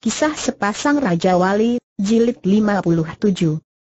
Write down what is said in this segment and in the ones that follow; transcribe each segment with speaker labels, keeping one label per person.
Speaker 1: Kisah Sepasang Raja Wali, Jilid 57.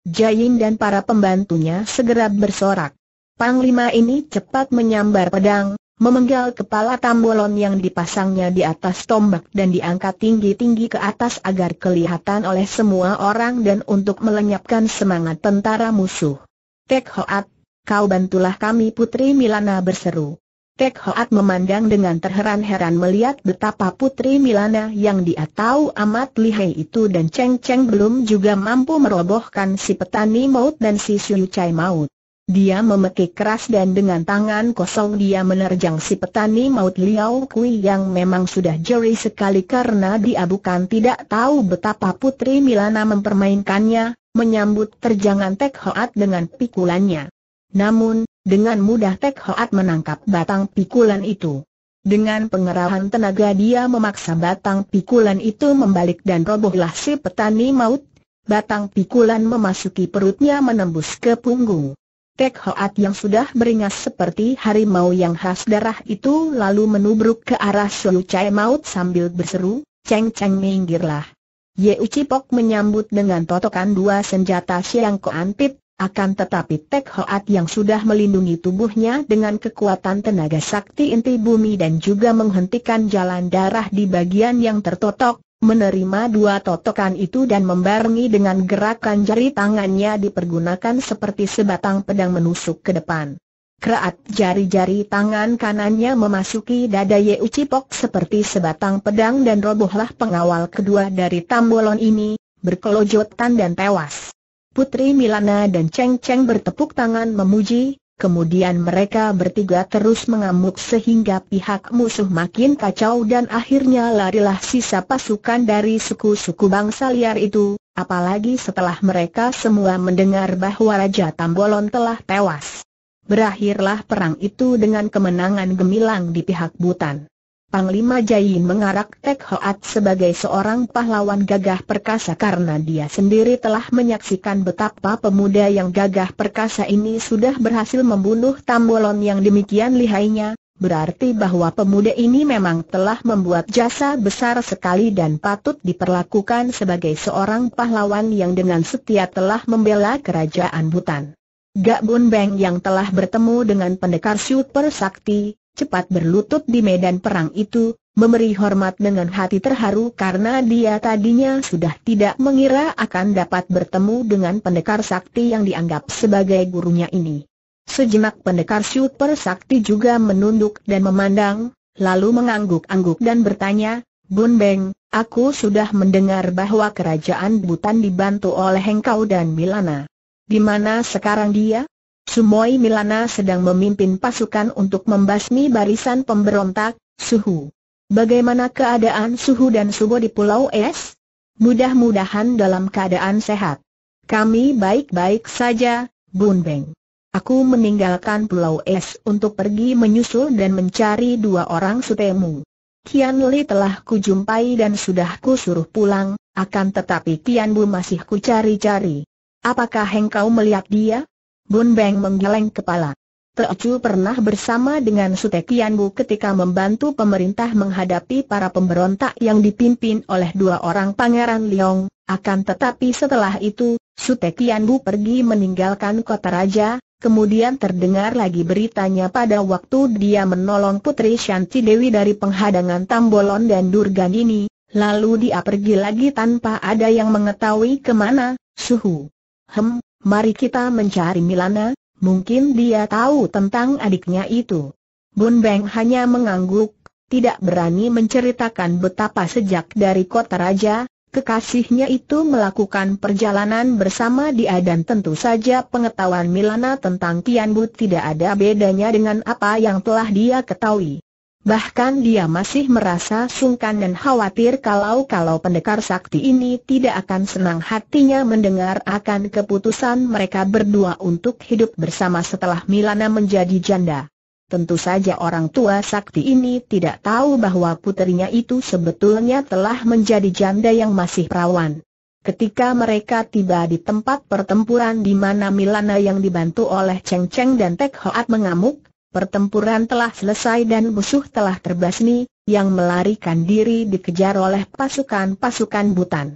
Speaker 1: Jain dan para pembantunya segera bersorak. Panglima ini cepat menyambar pedang, memenggal kepala tambolon yang dipasangnya di atas tombak dan diangkat tinggi-tinggi ke atas agar kelihatan oleh semua orang dan untuk melenyapkan semangat tentara musuh. Tek Hoat, kau bantulah kami Putri Milana berseru. Tek Hoat memandang dengan terheran-heran melihat betapa Putri Milana yang dia tahu amat lihai itu dan Cheng Cheng belum juga mampu merobohkan si petani maut dan si Siu Chai maut. Dia memekik keras dan dengan tangan kosong dia menerjang si petani maut Liao Kui yang memang sudah jeri sekali karena dia bukan tidak tahu betapa Putri Milana mempermainkannya, menyambut terjangan Tek Hoat dengan pikulannya. Namun, dengan mudah Tek Hoat menangkap batang pikulan itu. Dengan pengerahan tenaga dia memaksa batang pikulan itu membalik dan robohlah si petani maut. Batang pikulan memasuki perutnya menembus ke punggung. Tek Hoat yang sudah beringas seperti harimau yang khas darah itu lalu menubruk ke arah Xiu Chai maut sambil berseru, Ceng Ceng minggirlah. Ye Uci menyambut dengan totokan dua senjata siang koan pit, akan tetapi Tek Hoat yang sudah melindungi tubuhnya dengan kekuatan tenaga sakti inti bumi dan juga menghentikan jalan darah di bagian yang tertotok, menerima dua totokan itu dan membarengi dengan gerakan jari tangannya dipergunakan seperti sebatang pedang menusuk ke depan. Kreat, jari-jari tangan kanannya memasuki dada Ye Ucipok seperti sebatang pedang dan robohlah pengawal kedua dari Tambolon ini, berkelojotan dan tewas. Putri Milana dan Cheng Cheng bertepuk tangan memuji, kemudian mereka bertiga terus mengamuk sehingga pihak musuh makin kacau dan akhirnya larilah sisa pasukan dari suku-suku bangsa liar itu, apalagi setelah mereka semua mendengar bahwa Raja Tambolon telah tewas. Berakhirlah perang itu dengan kemenangan gemilang di pihak Butan. Panglima Jai mengarak Tek Hoat sebagai seorang pahlawan gagah perkasa karena dia sendiri telah menyaksikan betapa pemuda yang gagah perkasa ini sudah berhasil membunuh Tambolon yang demikian lihainya, berarti bahwa pemuda ini memang telah membuat jasa besar sekali dan patut diperlakukan sebagai seorang pahlawan yang dengan setia telah membela kerajaan Butan. Gak Bun Beng yang telah bertemu dengan pendekar super sakti, cepat berlutut di medan perang itu, memberi hormat dengan hati terharu karena dia tadinya sudah tidak mengira akan dapat bertemu dengan pendekar sakti yang dianggap sebagai gurunya ini. Sejenak pendekar super sakti juga menunduk dan memandang, lalu mengangguk-angguk dan bertanya, Bun Beng, aku sudah mendengar bahwa kerajaan Butan dibantu oleh Hengkau dan Milana. Di mana sekarang dia? Sumoi Milana sedang memimpin pasukan untuk membasmi barisan pemberontak, Suhu. Bagaimana keadaan Suhu dan Subo di Pulau Es? Mudah-mudahan dalam keadaan sehat. Kami baik-baik saja, Bun Beng. Aku meninggalkan Pulau Es untuk pergi menyusul dan mencari dua orang sutemu. Kian Li telah kujumpai dan sudah kusuruh pulang, akan tetapi Kian Bu masih kucari cari-cari. Apakah engkau melihat dia? Bun Beng menggeleng kepala. Teocu pernah bersama dengan Sutekianbu ketika membantu pemerintah menghadapi para pemberontak yang dipimpin oleh dua orang Pangeran Liong, akan tetapi setelah itu, Sutekianbu pergi meninggalkan kota raja, kemudian terdengar lagi beritanya pada waktu dia menolong Putri Shanti Dewi dari penghadangan Tambolon dan Durgan ini, lalu dia pergi lagi tanpa ada yang mengetahui kemana, suhu. Hem, Mari kita mencari Milana, mungkin dia tahu tentang adiknya itu. Bun Beng hanya mengangguk, tidak berani menceritakan betapa sejak dari kota raja, kekasihnya itu melakukan perjalanan bersama dia dan tentu saja pengetahuan Milana tentang Tian Bu tidak ada bedanya dengan apa yang telah dia ketahui. Bahkan dia masih merasa sungkan dan khawatir kalau-kalau pendekar sakti ini tidak akan senang hatinya mendengar akan keputusan mereka berdua untuk hidup bersama setelah Milana menjadi janda. Tentu saja orang tua sakti ini tidak tahu bahwa putrinya itu sebetulnya telah menjadi janda yang masih perawan. Ketika mereka tiba di tempat pertempuran di mana Milana yang dibantu oleh Cheng Cheng dan Tek Hoat mengamuk, pertempuran telah selesai dan musuh telah terbasmi, yang melarikan diri dikejar oleh pasukan-pasukan Butan.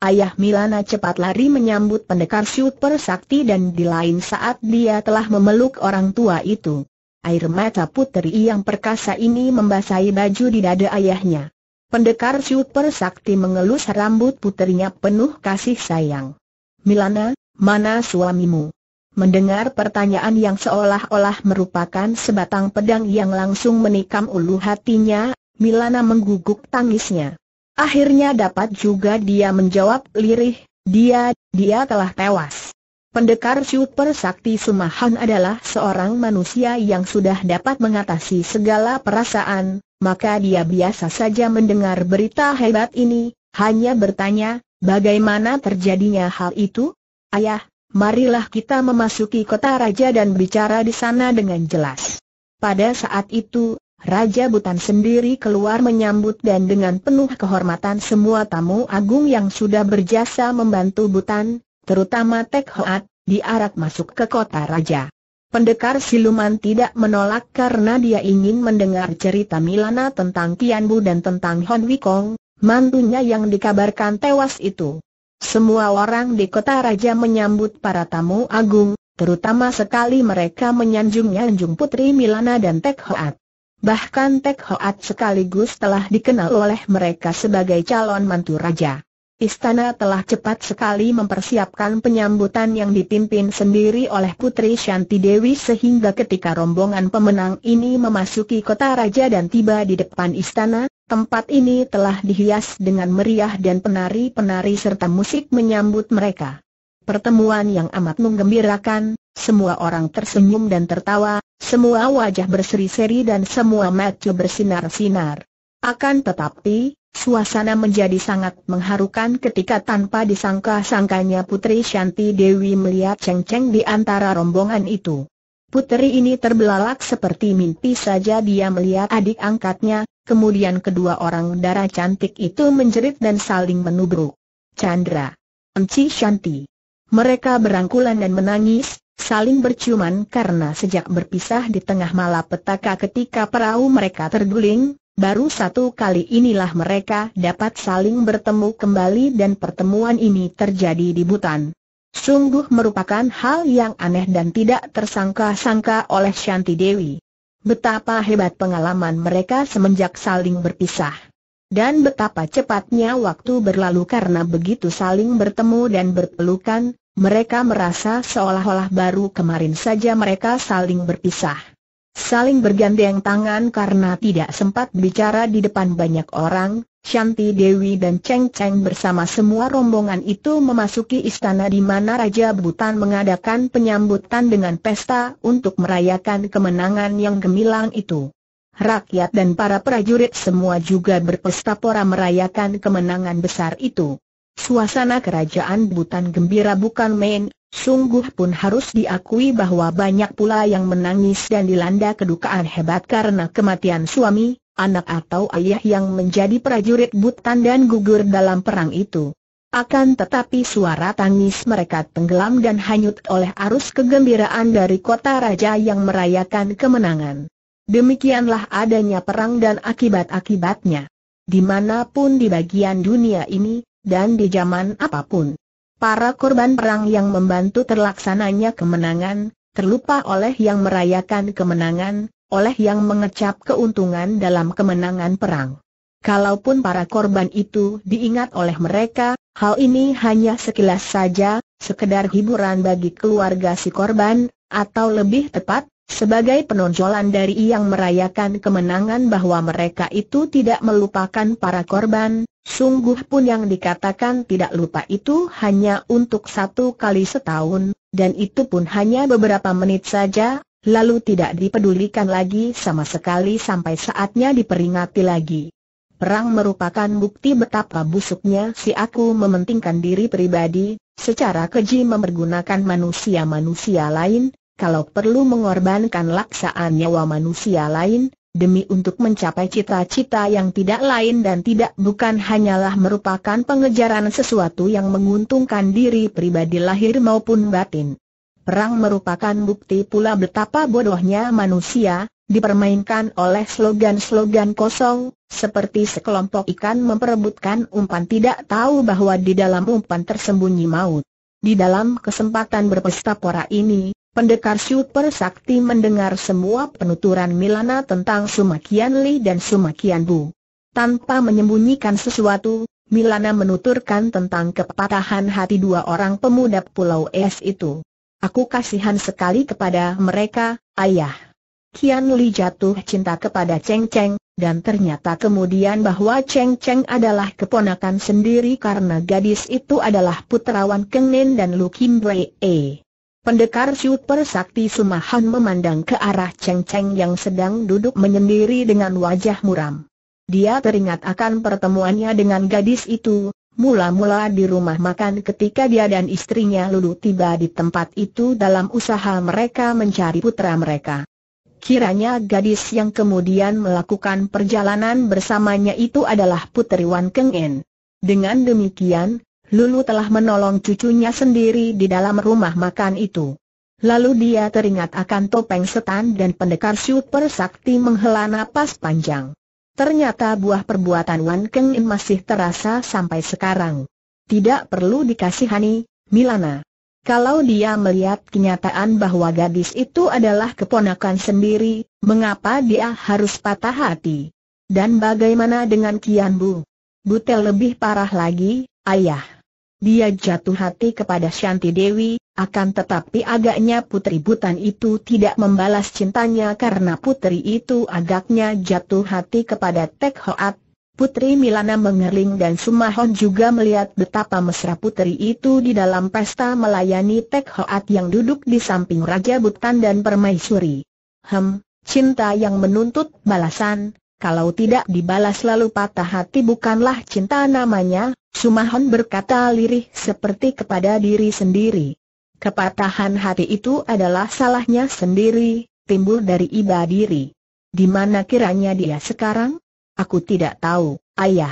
Speaker 1: Ayah Milana cepat lari menyambut pendekar super sakti dan di lain saat dia telah memeluk orang tua itu. Air mata putri yang perkasa ini membasahi baju di dada ayahnya. Pendekar super sakti mengelus rambut putrinya penuh kasih sayang. Milana, mana suamimu? Mendengar pertanyaan yang seolah-olah merupakan sebatang pedang yang langsung menikam ulu hatinya, Milana mengguguk tangisnya. Akhirnya dapat juga dia menjawab lirih, dia, dia telah tewas. Pendekar Super Sakti Sumahan adalah seorang manusia yang sudah dapat mengatasi segala perasaan, maka dia biasa saja mendengar berita hebat ini, hanya bertanya, bagaimana terjadinya hal itu? Ayah, marilah kita memasuki kota raja dan bicara di sana dengan jelas. Pada saat itu, Raja Butan sendiri keluar menyambut dan dengan penuh kehormatan semua tamu agung yang sudah berjasa membantu Butan, terutama Tek Hoat, diarak masuk ke kota raja. Pendekar siluman tidak menolak karena dia ingin mendengar cerita Milana tentang Tianbu dan tentang Hon Wikong, mantunya yang dikabarkan tewas itu. Semua orang di kota raja menyambut para tamu agung, terutama sekali mereka menyanjung-nyanjung Putri Milana dan Tek Hoat. Bahkan Tek Hoat sekaligus telah dikenal oleh mereka sebagai calon mantu raja. Istana telah cepat sekali mempersiapkan penyambutan yang dipimpin sendiri oleh Putri Shanti Dewi sehingga ketika rombongan pemenang ini memasuki kota raja dan tiba di depan istana, Tempat ini telah dihias dengan meriah dan penari-penari serta musik menyambut mereka. Pertemuan yang amat menggembirakan, semua orang tersenyum dan tertawa, semua wajah berseri-seri dan semua mata bersinar-sinar. Akan tetapi, suasana menjadi sangat mengharukan ketika tanpa disangka-sangkanya Putri Shanti Dewi melihat Cheng Cheng di antara rombongan itu. Puteri ini terbelalak seperti mimpi saja dia melihat adik angkatnya, kemudian kedua orang darah cantik itu menjerit dan saling menubruk. Chandra. Enci Shanti. Mereka berangkulan dan menangis, saling berciuman karena sejak berpisah di tengah malapetaka ketika perahu mereka terguling, baru satu kali inilah mereka dapat saling bertemu kembali dan pertemuan ini terjadi di Butan sungguh merupakan hal yang aneh dan tidak tersangka-sangka oleh Shanti Dewi. Betapa hebat pengalaman mereka semenjak saling berpisah. Dan betapa cepatnya waktu berlalu karena begitu saling bertemu dan berpelukan, mereka merasa seolah-olah baru kemarin saja mereka saling berpisah. Saling bergandeng tangan karena tidak sempat bicara di depan banyak orang, Shanti Dewi dan Cheng Cheng bersama semua rombongan itu memasuki istana di mana Raja Butan mengadakan penyambutan dengan pesta untuk merayakan kemenangan yang gemilang itu. Rakyat dan para prajurit semua juga berpesta pora merayakan kemenangan besar itu. Suasana kerajaan Butan gembira bukan main, sungguh pun harus diakui bahwa banyak pula yang menangis dan dilanda kedukaan hebat karena kematian suami, anak atau ayah yang menjadi prajurit Butan dan gugur dalam perang itu. Akan tetapi suara tangis mereka tenggelam dan hanyut oleh arus kegembiraan dari kota raja yang merayakan kemenangan. Demikianlah adanya perang dan akibat-akibatnya. Dimanapun di bagian dunia ini, dan di zaman apapun. Para korban perang yang membantu terlaksananya kemenangan, terlupa oleh yang merayakan kemenangan, oleh yang mengecap keuntungan dalam kemenangan perang. Kalaupun para korban itu diingat oleh mereka, hal ini hanya sekilas saja, sekedar hiburan bagi keluarga si korban, atau lebih tepat, sebagai penonjolan dari yang merayakan kemenangan bahwa mereka itu tidak melupakan para korban, sungguh pun yang dikatakan tidak lupa itu hanya untuk satu kali setahun, dan itu pun hanya beberapa menit saja, lalu tidak dipedulikan lagi sama sekali sampai saatnya diperingati lagi. Perang merupakan bukti betapa busuknya si aku mementingkan diri pribadi, secara keji mempergunakan manusia-manusia lain, kalau perlu mengorbankan laksaan nyawa manusia lain, demi untuk mencapai cita-cita yang tidak lain dan tidak bukan hanyalah merupakan pengejaran sesuatu yang menguntungkan diri pribadi lahir maupun batin. Perang merupakan bukti pula betapa bodohnya manusia, dipermainkan oleh slogan-slogan kosong, seperti sekelompok ikan memperebutkan umpan tidak tahu bahwa di dalam umpan tersembunyi maut. Di dalam kesempatan berpesta pora ini, pendekar super sakti mendengar semua penuturan Milana tentang Sumakian Li dan Sumakian Bu. Tanpa menyembunyikan sesuatu, Milana menuturkan tentang kepatahan hati dua orang pemuda Pulau Es itu. Aku kasihan sekali kepada mereka, ayah. Kian Li jatuh cinta kepada Cheng Cheng, dan ternyata kemudian bahwa Cheng Cheng adalah keponakan sendiri karena gadis itu adalah putrawan Keng Nen dan Lu Kim E. Pendekar super sakti Sumahan memandang ke arah Cheng Cheng yang sedang duduk menyendiri dengan wajah muram. Dia teringat akan pertemuannya dengan gadis itu, Mula-mula di rumah makan ketika dia dan istrinya Lulu tiba di tempat itu dalam usaha mereka mencari putra mereka. Kiranya gadis yang kemudian melakukan perjalanan bersamanya itu adalah Putri Wan Keng En. Dengan demikian, Lulu telah menolong cucunya sendiri di dalam rumah makan itu. Lalu dia teringat akan topeng setan dan pendekar super sakti menghela napas panjang. Ternyata buah perbuatan Wan Keng Im masih terasa sampai sekarang. Tidak perlu dikasihani, Milana. Kalau dia melihat kenyataan bahwa gadis itu adalah keponakan sendiri, mengapa dia harus patah hati? Dan bagaimana dengan Kian Bu? Butel lebih parah lagi, ayah. Dia jatuh hati kepada Shanti Dewi, akan tetapi agaknya putri butan itu tidak membalas cintanya karena putri itu agaknya jatuh hati kepada Tek Hoat. Putri Milana mengerling dan Sumahon juga melihat betapa mesra putri itu di dalam pesta melayani Tek Hoat yang duduk di samping Raja Butan dan Permaisuri. Hem, cinta yang menuntut balasan, kalau tidak dibalas lalu patah hati bukanlah cinta namanya, Sumahon berkata lirih seperti kepada diri sendiri. Kepatahan hati itu adalah salahnya sendiri, timbul dari iba diri. Di mana kiranya dia sekarang? Aku tidak tahu, ayah.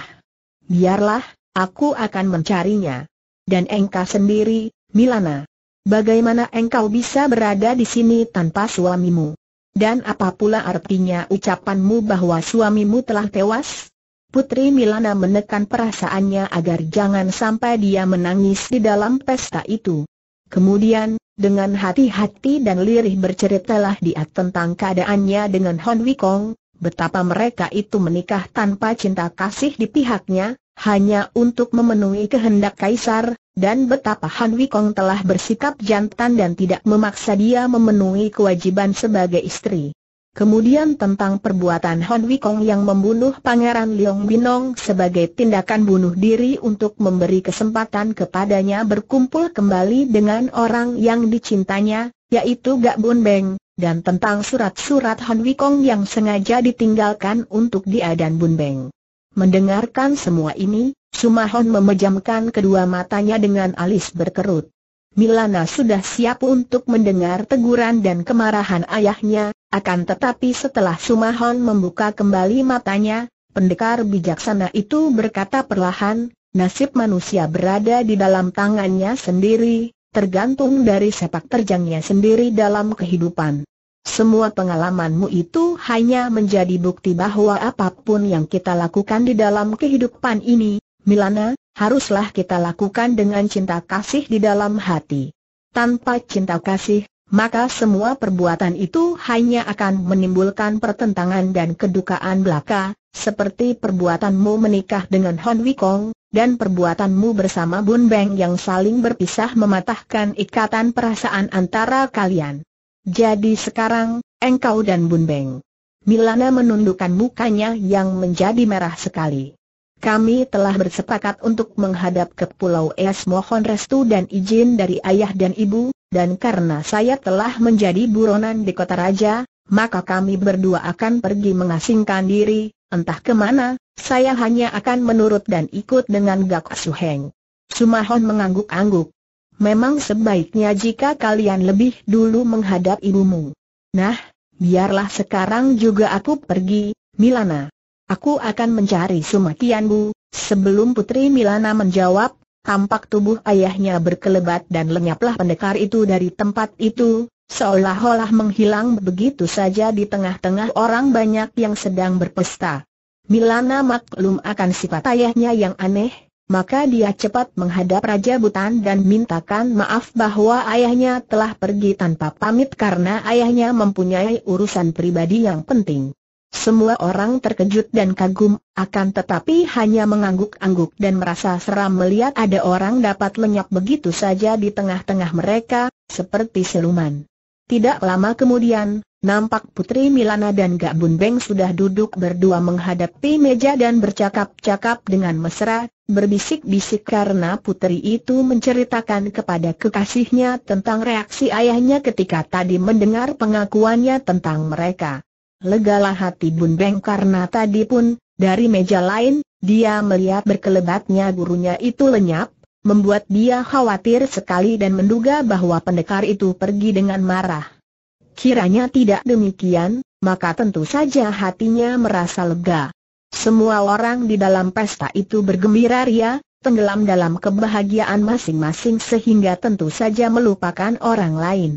Speaker 1: Biarlah, aku akan mencarinya. Dan engkau sendiri, Milana. Bagaimana engkau bisa berada di sini tanpa suamimu? Dan apa pula artinya ucapanmu bahwa suamimu telah tewas? Putri Milana menekan perasaannya agar jangan sampai dia menangis di dalam pesta itu. Kemudian, dengan hati-hati dan lirih berceritalah dia tentang keadaannya dengan Hon Wikong, betapa mereka itu menikah tanpa cinta kasih di pihaknya, hanya untuk memenuhi kehendak kaisar, dan betapa Han Wikong telah bersikap jantan dan tidak memaksa dia memenuhi kewajiban sebagai istri. Kemudian tentang perbuatan Hon Wikong yang membunuh Pangeran Leong Binong sebagai tindakan bunuh diri untuk memberi kesempatan kepadanya berkumpul kembali dengan orang yang dicintanya, yaitu Gak Bun Beng, dan tentang surat-surat Hon Wikong yang sengaja ditinggalkan untuk dia dan Bun Beng. Mendengarkan semua ini, Sumahon memejamkan kedua matanya dengan alis berkerut. Milana sudah siap untuk mendengar teguran dan kemarahan ayahnya, akan tetapi setelah Sumahon membuka kembali matanya, pendekar bijaksana itu berkata perlahan, nasib manusia berada di dalam tangannya sendiri, tergantung dari sepak terjangnya sendiri dalam kehidupan. Semua pengalamanmu itu hanya menjadi bukti bahwa apapun yang kita lakukan di dalam kehidupan ini, Milana, haruslah kita lakukan dengan cinta kasih di dalam hati. Tanpa cinta kasih, maka semua perbuatan itu hanya akan menimbulkan pertentangan dan kedukaan belaka, seperti perbuatanmu menikah dengan Hon Wikong, dan perbuatanmu bersama Bun Beng yang saling berpisah mematahkan ikatan perasaan antara kalian. Jadi sekarang, engkau dan Bun Beng. Milana menundukkan mukanya yang menjadi merah sekali. Kami telah bersepakat untuk menghadap ke Pulau Es mohon restu dan izin dari ayah dan ibu, dan karena saya telah menjadi buronan di kota raja, maka kami berdua akan pergi mengasingkan diri, entah kemana, saya hanya akan menurut dan ikut dengan Gak Suheng. Sumahon mengangguk-angguk. Memang sebaiknya jika kalian lebih dulu menghadap ibumu. Nah, biarlah sekarang juga aku pergi, Milana. Aku akan mencari bu. Sebelum Putri Milana menjawab, tampak tubuh ayahnya berkelebat dan lenyaplah pendekar itu dari tempat itu, seolah-olah menghilang begitu saja di tengah-tengah orang banyak yang sedang berpesta. Milana maklum akan sifat ayahnya yang aneh, maka dia cepat menghadap Raja Butan dan mintakan maaf bahwa ayahnya telah pergi tanpa pamit karena ayahnya mempunyai urusan pribadi yang penting. Semua orang terkejut dan kagum, akan tetapi hanya mengangguk-angguk dan merasa seram melihat ada orang dapat lenyap begitu saja di tengah-tengah mereka, seperti siluman. Tidak lama kemudian, nampak Putri Milana dan Gak Beng sudah duduk berdua menghadapi meja dan bercakap-cakap dengan mesra, berbisik-bisik karena putri itu menceritakan kepada kekasihnya tentang reaksi ayahnya ketika tadi mendengar pengakuannya tentang mereka. Legalah hati Bun Beng karena tadi pun, dari meja lain, dia melihat berkelebatnya gurunya itu lenyap, membuat dia khawatir sekali dan menduga bahwa pendekar itu pergi dengan marah. Kiranya tidak demikian, maka tentu saja hatinya merasa lega. Semua orang di dalam pesta itu bergembira ria, tenggelam dalam kebahagiaan masing-masing sehingga tentu saja melupakan orang lain.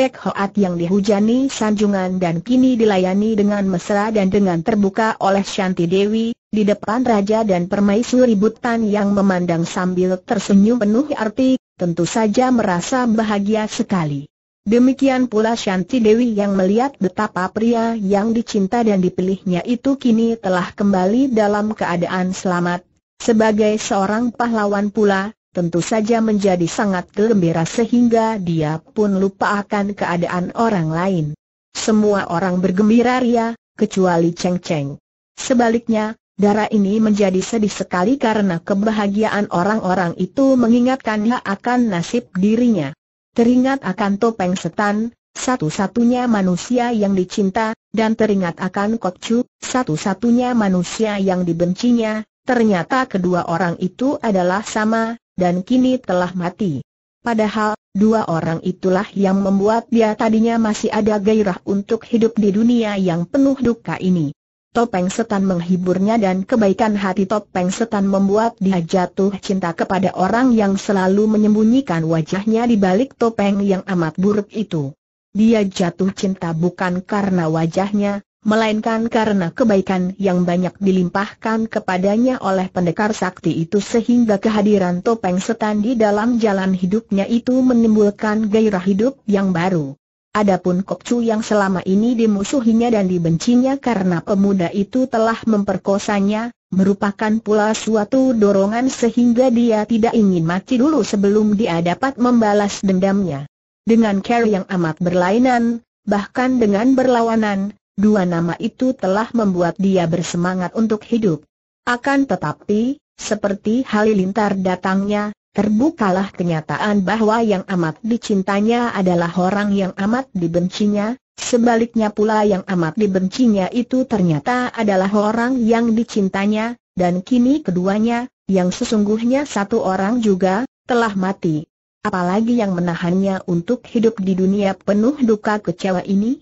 Speaker 1: Tek Hoat yang dihujani sanjungan dan kini dilayani dengan mesra dan dengan terbuka oleh Shanti Dewi, di depan raja dan permaisuri Butan yang memandang sambil tersenyum penuh arti, tentu saja merasa bahagia sekali. Demikian pula Shanti Dewi yang melihat betapa pria yang dicinta dan dipilihnya itu kini telah kembali dalam keadaan selamat, sebagai seorang pahlawan pula, tentu saja menjadi sangat gembira sehingga dia pun lupa akan keadaan orang lain. Semua orang bergembira ria, kecuali Cheng Cheng. Sebaliknya, darah ini menjadi sedih sekali karena kebahagiaan orang-orang itu mengingatkannya akan nasib dirinya. Teringat akan topeng setan, satu-satunya manusia yang dicinta, dan teringat akan Kok Chu, satu-satunya manusia yang dibencinya, ternyata kedua orang itu adalah sama, dan kini telah mati. Padahal, dua orang itulah yang membuat dia tadinya masih ada gairah untuk hidup di dunia yang penuh duka ini. Topeng setan menghiburnya dan kebaikan hati topeng setan membuat dia jatuh cinta kepada orang yang selalu menyembunyikan wajahnya di balik topeng yang amat buruk itu. Dia jatuh cinta bukan karena wajahnya, melainkan karena kebaikan yang banyak dilimpahkan kepadanya oleh pendekar sakti itu sehingga kehadiran topeng setan di dalam jalan hidupnya itu menimbulkan gairah hidup yang baru. Adapun Kokcu yang selama ini dimusuhinya dan dibencinya karena pemuda itu telah memperkosanya, merupakan pula suatu dorongan sehingga dia tidak ingin mati dulu sebelum dia dapat membalas dendamnya. Dengan cara yang amat berlainan, bahkan dengan berlawanan, dua nama itu telah membuat dia bersemangat untuk hidup. Akan tetapi, seperti halilintar datangnya, terbukalah kenyataan bahwa yang amat dicintanya adalah orang yang amat dibencinya, sebaliknya pula yang amat dibencinya itu ternyata adalah orang yang dicintanya, dan kini keduanya, yang sesungguhnya satu orang juga, telah mati. Apalagi yang menahannya untuk hidup di dunia penuh duka kecewa ini?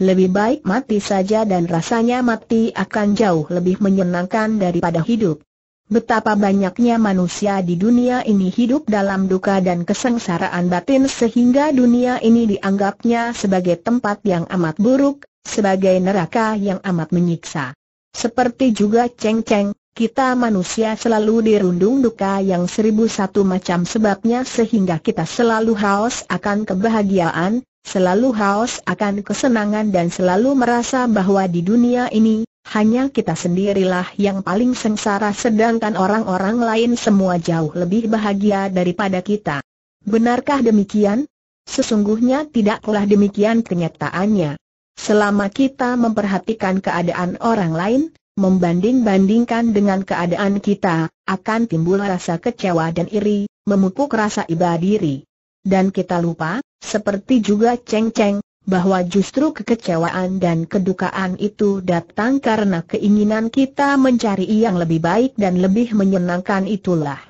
Speaker 1: Lebih baik mati saja dan rasanya mati akan jauh lebih menyenangkan daripada hidup. Betapa banyaknya manusia di dunia ini hidup dalam duka dan kesengsaraan batin sehingga dunia ini dianggapnya sebagai tempat yang amat buruk, sebagai neraka yang amat menyiksa. Seperti juga Cheng Cheng, kita manusia selalu dirundung duka yang seribu satu macam sebabnya sehingga kita selalu haus akan kebahagiaan, selalu haus akan kesenangan dan selalu merasa bahwa di dunia ini, hanya kita sendirilah yang paling sengsara sedangkan orang-orang lain semua jauh lebih bahagia daripada kita. Benarkah demikian? Sesungguhnya tidaklah demikian kenyataannya. Selama kita memperhatikan keadaan orang lain, membanding-bandingkan dengan keadaan kita, akan timbul rasa kecewa dan iri, memupuk rasa iba diri. Dan kita lupa, seperti juga Cheng Cheng, bahwa justru kekecewaan dan kedukaan itu datang karena keinginan kita mencari yang lebih baik dan lebih menyenangkan itulah.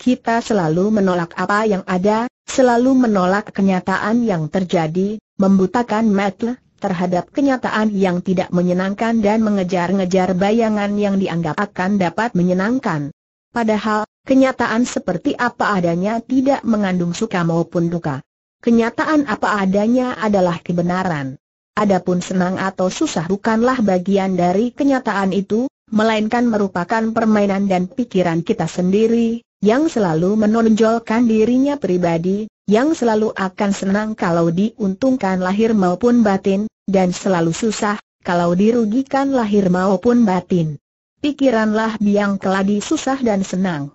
Speaker 1: Kita selalu menolak apa yang ada, selalu menolak kenyataan yang terjadi, membutakan mata terhadap kenyataan yang tidak menyenangkan dan mengejar-ngejar bayangan yang dianggap akan dapat menyenangkan. Padahal, Kenyataan seperti apa adanya tidak mengandung suka maupun duka. Kenyataan apa adanya adalah kebenaran. Adapun senang atau susah bukanlah bagian dari kenyataan itu, melainkan merupakan permainan dan pikiran kita sendiri, yang selalu menonjolkan dirinya pribadi, yang selalu akan senang kalau diuntungkan lahir maupun batin, dan selalu susah, kalau dirugikan lahir maupun batin. Pikiranlah biang keladi susah dan senang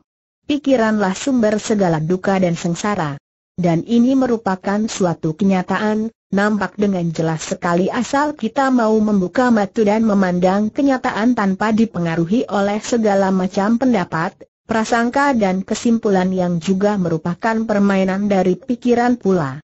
Speaker 1: pikiranlah sumber segala duka dan sengsara. Dan ini merupakan suatu kenyataan, nampak dengan jelas sekali asal kita mau membuka mata dan memandang kenyataan tanpa dipengaruhi oleh segala macam pendapat, prasangka dan kesimpulan yang juga merupakan permainan dari pikiran pula.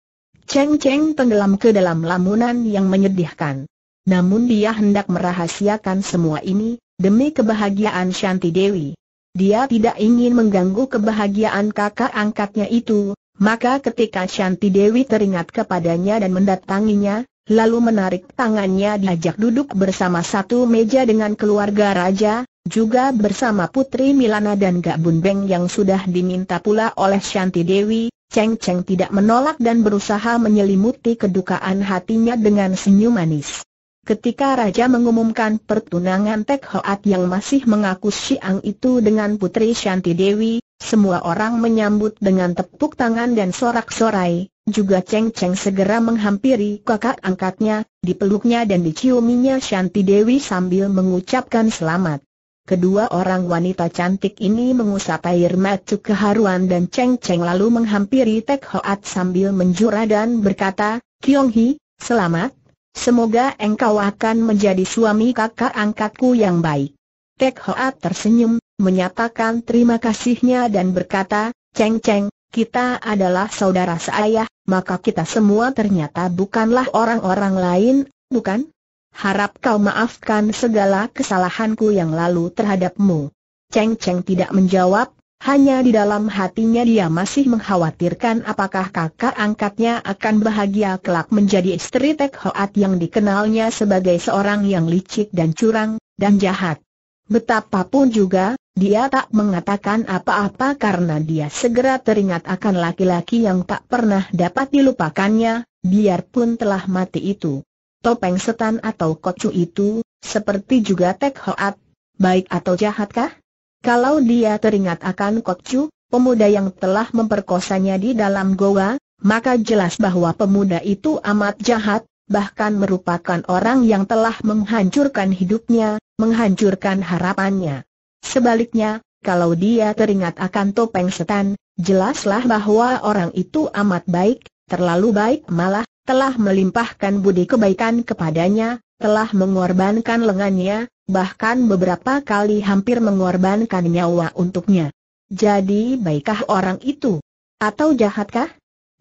Speaker 1: Cheng Cheng tenggelam ke dalam lamunan yang menyedihkan. Namun dia hendak merahasiakan semua ini, demi kebahagiaan Shanti Dewi. Dia tidak ingin mengganggu kebahagiaan kakak angkatnya itu, maka ketika Shanti Dewi teringat kepadanya dan mendatanginya, lalu menarik tangannya diajak duduk bersama satu meja dengan keluarga raja, juga bersama Putri Milana dan Gak Beng yang sudah diminta pula oleh Shanti Dewi, Cheng Cheng tidak menolak dan berusaha menyelimuti kedukaan hatinya dengan senyum manis. Ketika Raja mengumumkan pertunangan Tek Hoat yang masih mengaku Siang itu dengan Putri Shanti Dewi, semua orang menyambut dengan tepuk tangan dan sorak-sorai, juga Cheng Cheng segera menghampiri kakak angkatnya, dipeluknya dan diciuminya Shanti Dewi sambil mengucapkan selamat. Kedua orang wanita cantik ini mengusap air mata keharuan dan Cheng Cheng lalu menghampiri Tek Hoat sambil menjura dan berkata, Kiong Hee, selamat, Semoga engkau akan menjadi suami kakak angkatku yang baik. Tek Hoat tersenyum, menyatakan terima kasihnya dan berkata, Ceng Ceng, kita adalah saudara seayah, maka kita semua ternyata bukanlah orang-orang lain, bukan? Harap kau maafkan segala kesalahanku yang lalu terhadapmu. Ceng Ceng tidak menjawab, hanya di dalam hatinya dia masih mengkhawatirkan apakah kakak angkatnya akan bahagia kelak menjadi istri Tek Hoat yang dikenalnya sebagai seorang yang licik dan curang, dan jahat. Betapapun juga, dia tak mengatakan apa-apa karena dia segera teringat akan laki-laki yang tak pernah dapat dilupakannya, biarpun telah mati itu. Topeng setan atau kocu itu, seperti juga Tek Hoat, baik atau jahatkah? Kalau dia teringat akan Kokcu, pemuda yang telah memperkosanya di dalam goa, maka jelas bahwa pemuda itu amat jahat, bahkan merupakan orang yang telah menghancurkan hidupnya, menghancurkan harapannya. Sebaliknya, kalau dia teringat akan topeng setan, jelaslah bahwa orang itu amat baik, terlalu baik malah, telah melimpahkan budi kebaikan kepadanya, telah mengorbankan lengannya, bahkan beberapa kali hampir mengorbankan nyawa untuknya. Jadi baikkah orang itu? Atau jahatkah?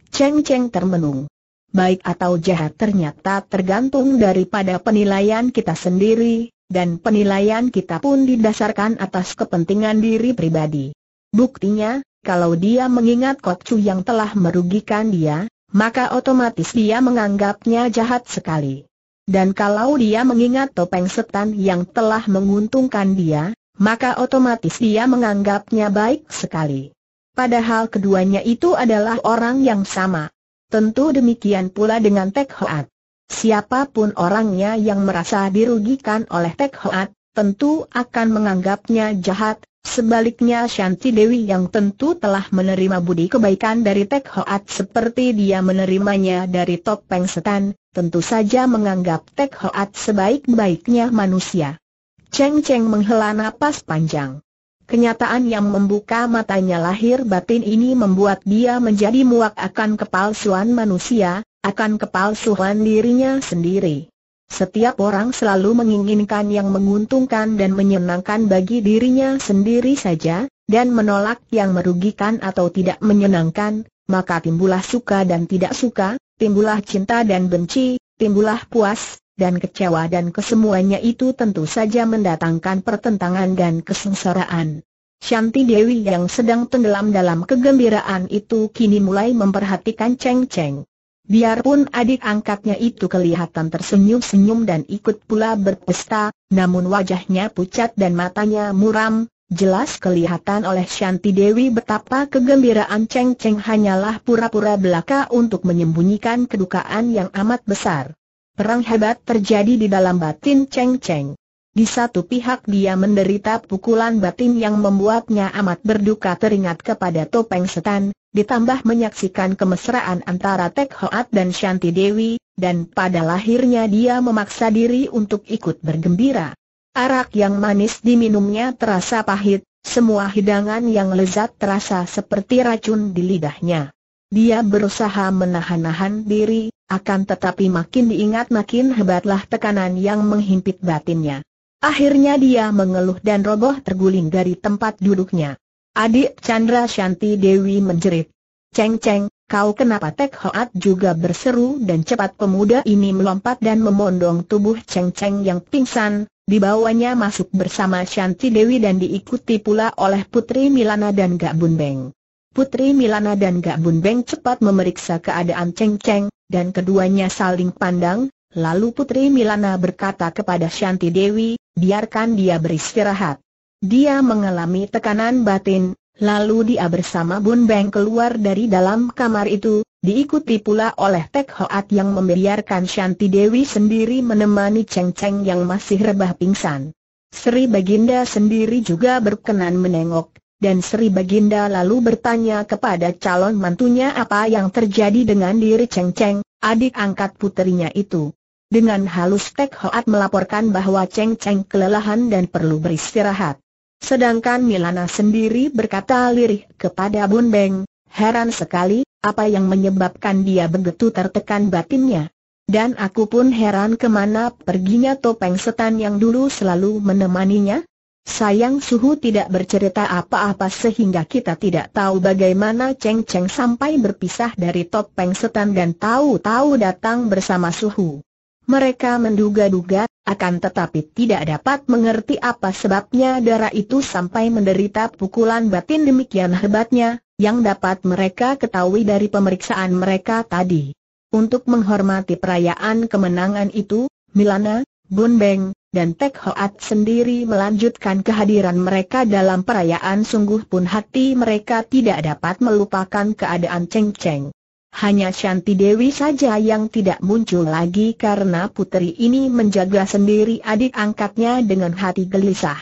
Speaker 1: Cheng Cheng termenung. Baik atau jahat ternyata tergantung daripada penilaian kita sendiri, dan penilaian kita pun didasarkan atas kepentingan diri pribadi. Buktinya, kalau dia mengingat Kok Chu yang telah merugikan dia, maka otomatis dia menganggapnya jahat sekali dan kalau dia mengingat topeng setan yang telah menguntungkan dia, maka otomatis dia menganggapnya baik sekali. Padahal keduanya itu adalah orang yang sama. Tentu demikian pula dengan Tek Hoat. Siapapun orangnya yang merasa dirugikan oleh Tek Hoat, tentu akan menganggapnya jahat, Sebaliknya Shanti Dewi yang tentu telah menerima budi kebaikan dari Tek Hoat seperti dia menerimanya dari Topeng Setan, tentu saja menganggap Tek Hoat sebaik-baiknya manusia. Cheng Cheng menghela napas panjang. Kenyataan yang membuka matanya lahir batin ini membuat dia menjadi muak akan kepalsuan manusia, akan kepalsuan dirinya sendiri. Setiap orang selalu menginginkan yang menguntungkan dan menyenangkan bagi dirinya sendiri saja, dan menolak yang merugikan atau tidak menyenangkan, maka timbullah suka dan tidak suka, timbullah cinta dan benci, timbullah puas, dan kecewa dan kesemuanya itu tentu saja mendatangkan pertentangan dan kesengsaraan. Shanti Dewi yang sedang tenggelam dalam kegembiraan itu kini mulai memperhatikan Cheng Cheng. Biarpun adik angkatnya itu kelihatan tersenyum-senyum dan ikut pula berpesta, namun wajahnya pucat dan matanya muram, jelas kelihatan oleh Shanti Dewi betapa kegembiraan Cheng Cheng hanyalah pura-pura belaka untuk menyembunyikan kedukaan yang amat besar. Perang hebat terjadi di dalam batin Cheng Cheng. Di satu pihak dia menderita pukulan batin yang membuatnya amat berduka teringat kepada topeng setan, ditambah menyaksikan kemesraan antara Tek Hoat dan Shanti Dewi, dan pada lahirnya dia memaksa diri untuk ikut bergembira. Arak yang manis diminumnya terasa pahit, semua hidangan yang lezat terasa seperti racun di lidahnya. Dia berusaha menahan-nahan diri, akan tetapi makin diingat makin hebatlah tekanan yang menghimpit batinnya. Akhirnya dia mengeluh dan roboh terguling dari tempat duduknya. Adik Chandra Shanti Dewi menjerit. Ceng Ceng, kau kenapa Tek Hoat juga berseru dan cepat pemuda ini melompat dan memondong tubuh Ceng Ceng yang pingsan, dibawanya masuk bersama Shanti Dewi dan diikuti pula oleh Putri Milana dan Gak Bun Beng. Putri Milana dan Gak Bun Beng cepat memeriksa keadaan Ceng Ceng, dan keduanya saling pandang, lalu Putri Milana berkata kepada Shanti Dewi, biarkan dia beristirahat. Dia mengalami tekanan batin, lalu dia bersama Bun Beng keluar dari dalam kamar itu, diikuti pula oleh Tek Hoat yang membiarkan Shanti Dewi sendiri menemani Cheng Cheng yang masih rebah pingsan. Sri Baginda sendiri juga berkenan menengok, dan Sri Baginda lalu bertanya kepada calon mantunya apa yang terjadi dengan diri Cheng Cheng, adik angkat putrinya itu. Dengan halus Tek Hoat melaporkan bahwa Cheng Cheng kelelahan dan perlu beristirahat. Sedangkan Milana sendiri berkata lirih kepada Bun Beng, heran sekali, apa yang menyebabkan dia begitu tertekan batinnya. Dan aku pun heran kemana perginya topeng setan yang dulu selalu menemaninya. Sayang Suhu tidak bercerita apa-apa sehingga kita tidak tahu bagaimana Ceng-Ceng sampai berpisah dari topeng setan dan tahu-tahu datang bersama Suhu. Mereka menduga-duga, akan tetapi tidak dapat mengerti apa sebabnya darah itu sampai menderita pukulan batin demikian hebatnya, yang dapat mereka ketahui dari pemeriksaan mereka tadi. Untuk menghormati perayaan kemenangan itu, Milana, Bun Beng, dan Tek Hoat sendiri melanjutkan kehadiran mereka dalam perayaan sungguh pun hati mereka tidak dapat melupakan keadaan Cheng Cheng. Hanya Shanti Dewi saja yang tidak muncul lagi karena putri ini menjaga sendiri adik angkatnya dengan hati gelisah.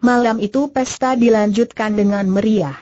Speaker 1: Malam itu pesta dilanjutkan dengan meriah.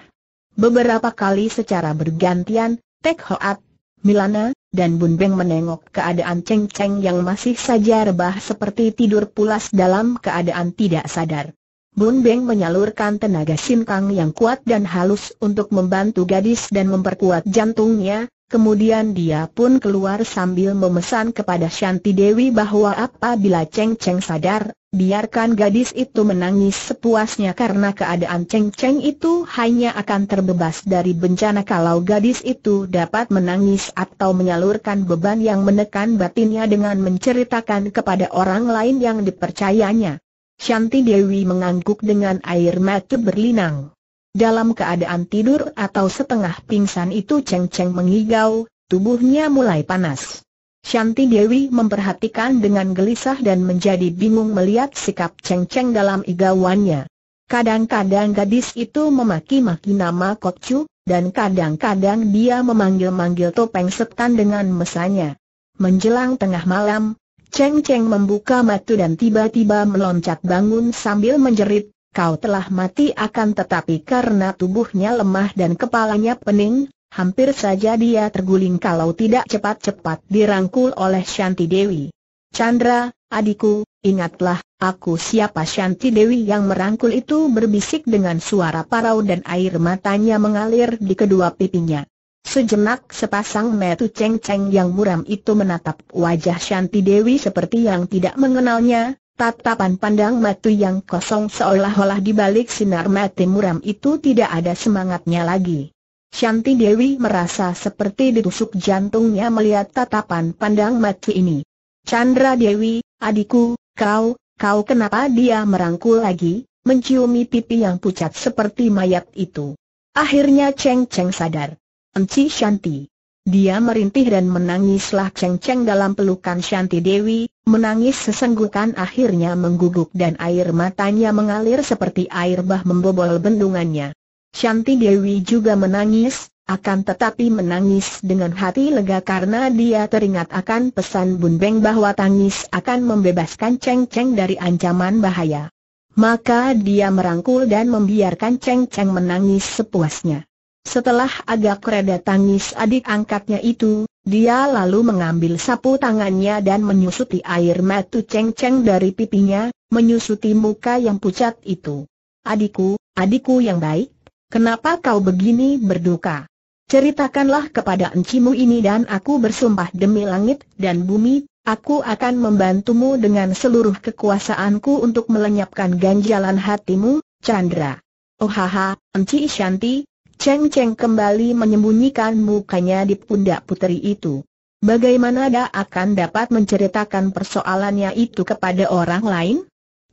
Speaker 1: Beberapa kali secara bergantian, Tek Hoat, Milana, dan Bun Beng menengok keadaan Cheng Cheng yang masih saja rebah seperti tidur pulas dalam keadaan tidak sadar. Bun Beng menyalurkan tenaga sinkang yang kuat dan halus untuk membantu gadis dan memperkuat jantungnya, Kemudian dia pun keluar sambil memesan kepada Shanti Dewi bahwa apabila Cheng Cheng sadar, biarkan gadis itu menangis sepuasnya karena keadaan Cheng Cheng itu hanya akan terbebas dari bencana kalau gadis itu dapat menangis atau menyalurkan beban yang menekan batinnya dengan menceritakan kepada orang lain yang dipercayanya. Shanti Dewi mengangguk dengan air mata berlinang. Dalam keadaan tidur atau setengah pingsan itu Cheng Cheng mengigau, tubuhnya mulai panas. Shanti Dewi memperhatikan dengan gelisah dan menjadi bingung melihat sikap Cheng Cheng dalam igauannya. Kadang-kadang gadis itu memaki-maki nama Chu, dan kadang-kadang dia memanggil-manggil topeng setan dengan mesanya. Menjelang tengah malam, Cheng Cheng membuka mata dan tiba-tiba meloncat bangun sambil menjerit, kau telah mati akan tetapi karena tubuhnya lemah dan kepalanya pening, hampir saja dia terguling kalau tidak cepat-cepat dirangkul oleh Shanti Dewi. Chandra, adikku, ingatlah, aku siapa Shanti Dewi yang merangkul itu berbisik dengan suara parau dan air matanya mengalir di kedua pipinya. Sejenak sepasang metu ceng-ceng yang muram itu menatap wajah Shanti Dewi seperti yang tidak mengenalnya, Tatapan pandang matu yang kosong seolah-olah di balik sinar mati muram itu tidak ada semangatnya lagi. Shanti Dewi merasa seperti ditusuk jantungnya melihat tatapan pandang matu ini. Chandra Dewi, adikku, kau, kau kenapa dia merangkul lagi, menciumi pipi yang pucat seperti mayat itu. Akhirnya Cheng Cheng sadar. Enci Shanti. Dia merintih dan menangislah Ceng Ceng dalam pelukan Shanti Dewi, menangis sesenggukan akhirnya mengguguk dan air matanya mengalir seperti air bah membobol bendungannya. Shanti Dewi juga menangis, akan tetapi menangis dengan hati lega karena dia teringat akan pesan Bun Beng bahwa tangis akan membebaskan Ceng Ceng dari ancaman bahaya. Maka dia merangkul dan membiarkan Ceng Ceng menangis sepuasnya. Setelah agak reda tangis adik angkatnya itu, dia lalu mengambil sapu tangannya dan menyusuti air matu ceng-ceng dari pipinya, menyusuti muka yang pucat itu. Adikku, adikku yang baik, kenapa kau begini berduka? Ceritakanlah kepada encimu ini dan aku bersumpah demi langit dan bumi, aku akan membantumu dengan seluruh kekuasaanku untuk melenyapkan ganjalan hatimu, Chandra. Oh haha, Enci Shanti, Cheng Cheng kembali menyembunyikan mukanya di pundak puteri itu. Bagaimana dia akan dapat menceritakan persoalannya itu kepada orang lain?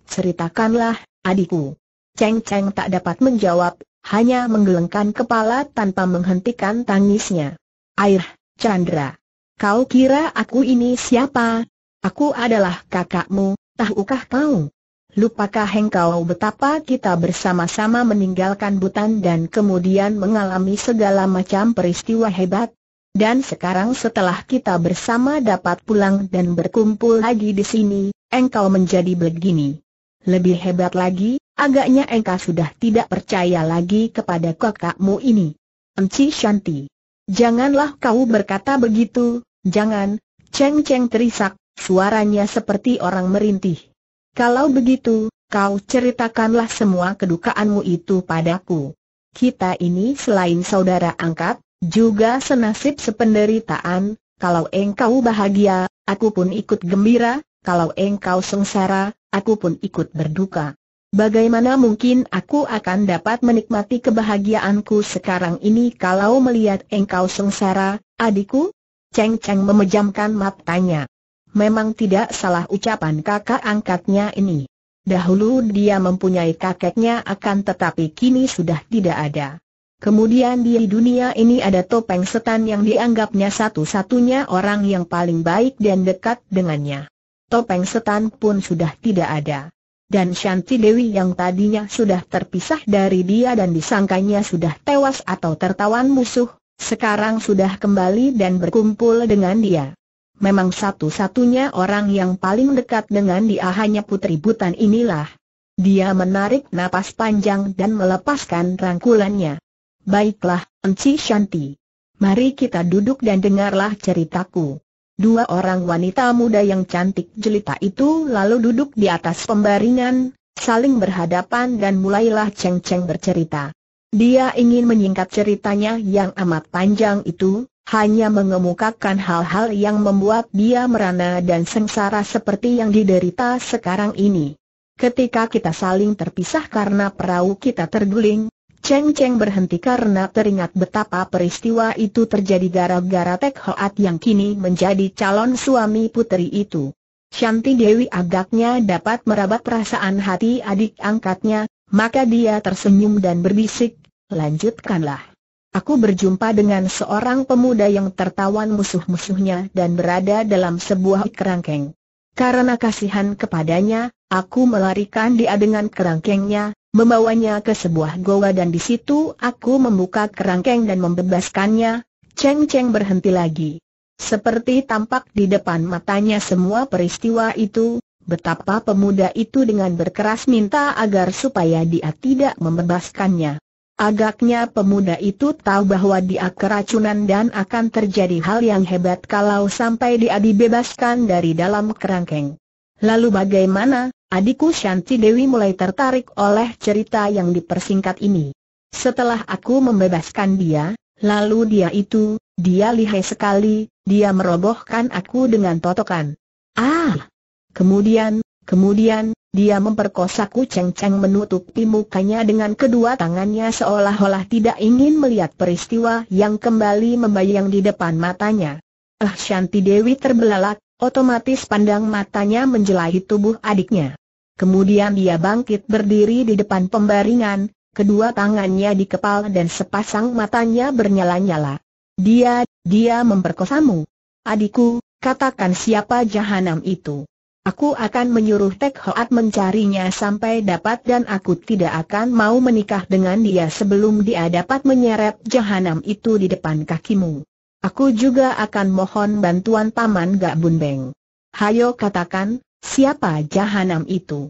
Speaker 1: Ceritakanlah, adikku. Cheng Cheng tak dapat menjawab, hanya menggelengkan kepala tanpa menghentikan tangisnya. Air, Chandra. Kau kira aku ini siapa? Aku adalah kakakmu, tahukah kau? lupakah engkau betapa kita bersama-sama meninggalkan Butan dan kemudian mengalami segala macam peristiwa hebat? Dan sekarang setelah kita bersama dapat pulang dan berkumpul lagi di sini, engkau menjadi begini. Lebih hebat lagi, agaknya engkau sudah tidak percaya lagi kepada kakakmu ini. Emci Shanti. Janganlah kau berkata begitu, jangan, Cheng Cheng terisak, suaranya seperti orang merintih. Kalau begitu, kau ceritakanlah semua kedukaanmu itu padaku. Kita ini selain saudara angkat, juga senasib sependeritaan, kalau engkau bahagia, aku pun ikut gembira, kalau engkau sengsara, aku pun ikut berduka. Bagaimana mungkin aku akan dapat menikmati kebahagiaanku sekarang ini kalau melihat engkau sengsara, adikku? Ceng Ceng memejamkan matanya. Memang tidak salah ucapan kakak angkatnya ini. Dahulu dia mempunyai kakeknya akan tetapi kini sudah tidak ada. Kemudian di dunia ini ada topeng setan yang dianggapnya satu-satunya orang yang paling baik dan dekat dengannya. Topeng setan pun sudah tidak ada. Dan Shanti Dewi yang tadinya sudah terpisah dari dia dan disangkanya sudah tewas atau tertawan musuh, sekarang sudah kembali dan berkumpul dengan dia memang satu-satunya orang yang paling dekat dengan dia hanya putri butan inilah. Dia menarik napas panjang dan melepaskan rangkulannya. Baiklah, Enci Shanti. Mari kita duduk dan dengarlah ceritaku. Dua orang wanita muda yang cantik jelita itu lalu duduk di atas pembaringan, saling berhadapan dan mulailah Ceng Ceng bercerita. Dia ingin menyingkat ceritanya yang amat panjang itu, hanya mengemukakan hal-hal yang membuat dia merana dan sengsara seperti yang diderita sekarang ini. Ketika kita saling terpisah karena perahu kita terguling, Cheng Cheng berhenti karena teringat betapa peristiwa itu terjadi gara-gara Tek Hoat yang kini menjadi calon suami putri itu. Shanti Dewi agaknya dapat merabat perasaan hati adik angkatnya, maka dia tersenyum dan berbisik, Lanjutkanlah. Aku berjumpa dengan seorang pemuda yang tertawan musuh-musuhnya dan berada dalam sebuah kerangkeng. Karena kasihan kepadanya, aku melarikan dia dengan kerangkengnya, membawanya ke sebuah goa dan di situ aku membuka kerangkeng dan membebaskannya. Cheng Cheng berhenti lagi. Seperti tampak di depan matanya semua peristiwa itu, betapa pemuda itu dengan berkeras minta agar supaya dia tidak membebaskannya. Agaknya pemuda itu tahu bahwa dia keracunan dan akan terjadi hal yang hebat kalau sampai dia dibebaskan dari dalam kerangkeng. Lalu bagaimana, adikku Shanti Dewi mulai tertarik oleh cerita yang dipersingkat ini. Setelah aku membebaskan dia, lalu dia itu, dia lihai sekali, dia merobohkan aku dengan totokan. Ah! Kemudian, kemudian, dia memperkosa Kucing Cheng menutupi mukanya dengan kedua tangannya seolah-olah tidak ingin melihat peristiwa yang kembali membayang di depan matanya. Ah Shanti Dewi terbelalak, otomatis pandang matanya menjelahi tubuh adiknya. Kemudian dia bangkit berdiri di depan pembaringan, kedua tangannya di kepal dan sepasang matanya bernyala-nyala. Dia, dia memperkosamu. Adikku, katakan siapa jahanam itu. Aku akan menyuruh Tek Hoat mencarinya sampai dapat dan aku tidak akan mau menikah dengan dia sebelum dia dapat menyeret jahanam itu di depan kakimu. Aku juga akan mohon bantuan Paman Gak Beng. Hayo katakan, siapa jahanam itu?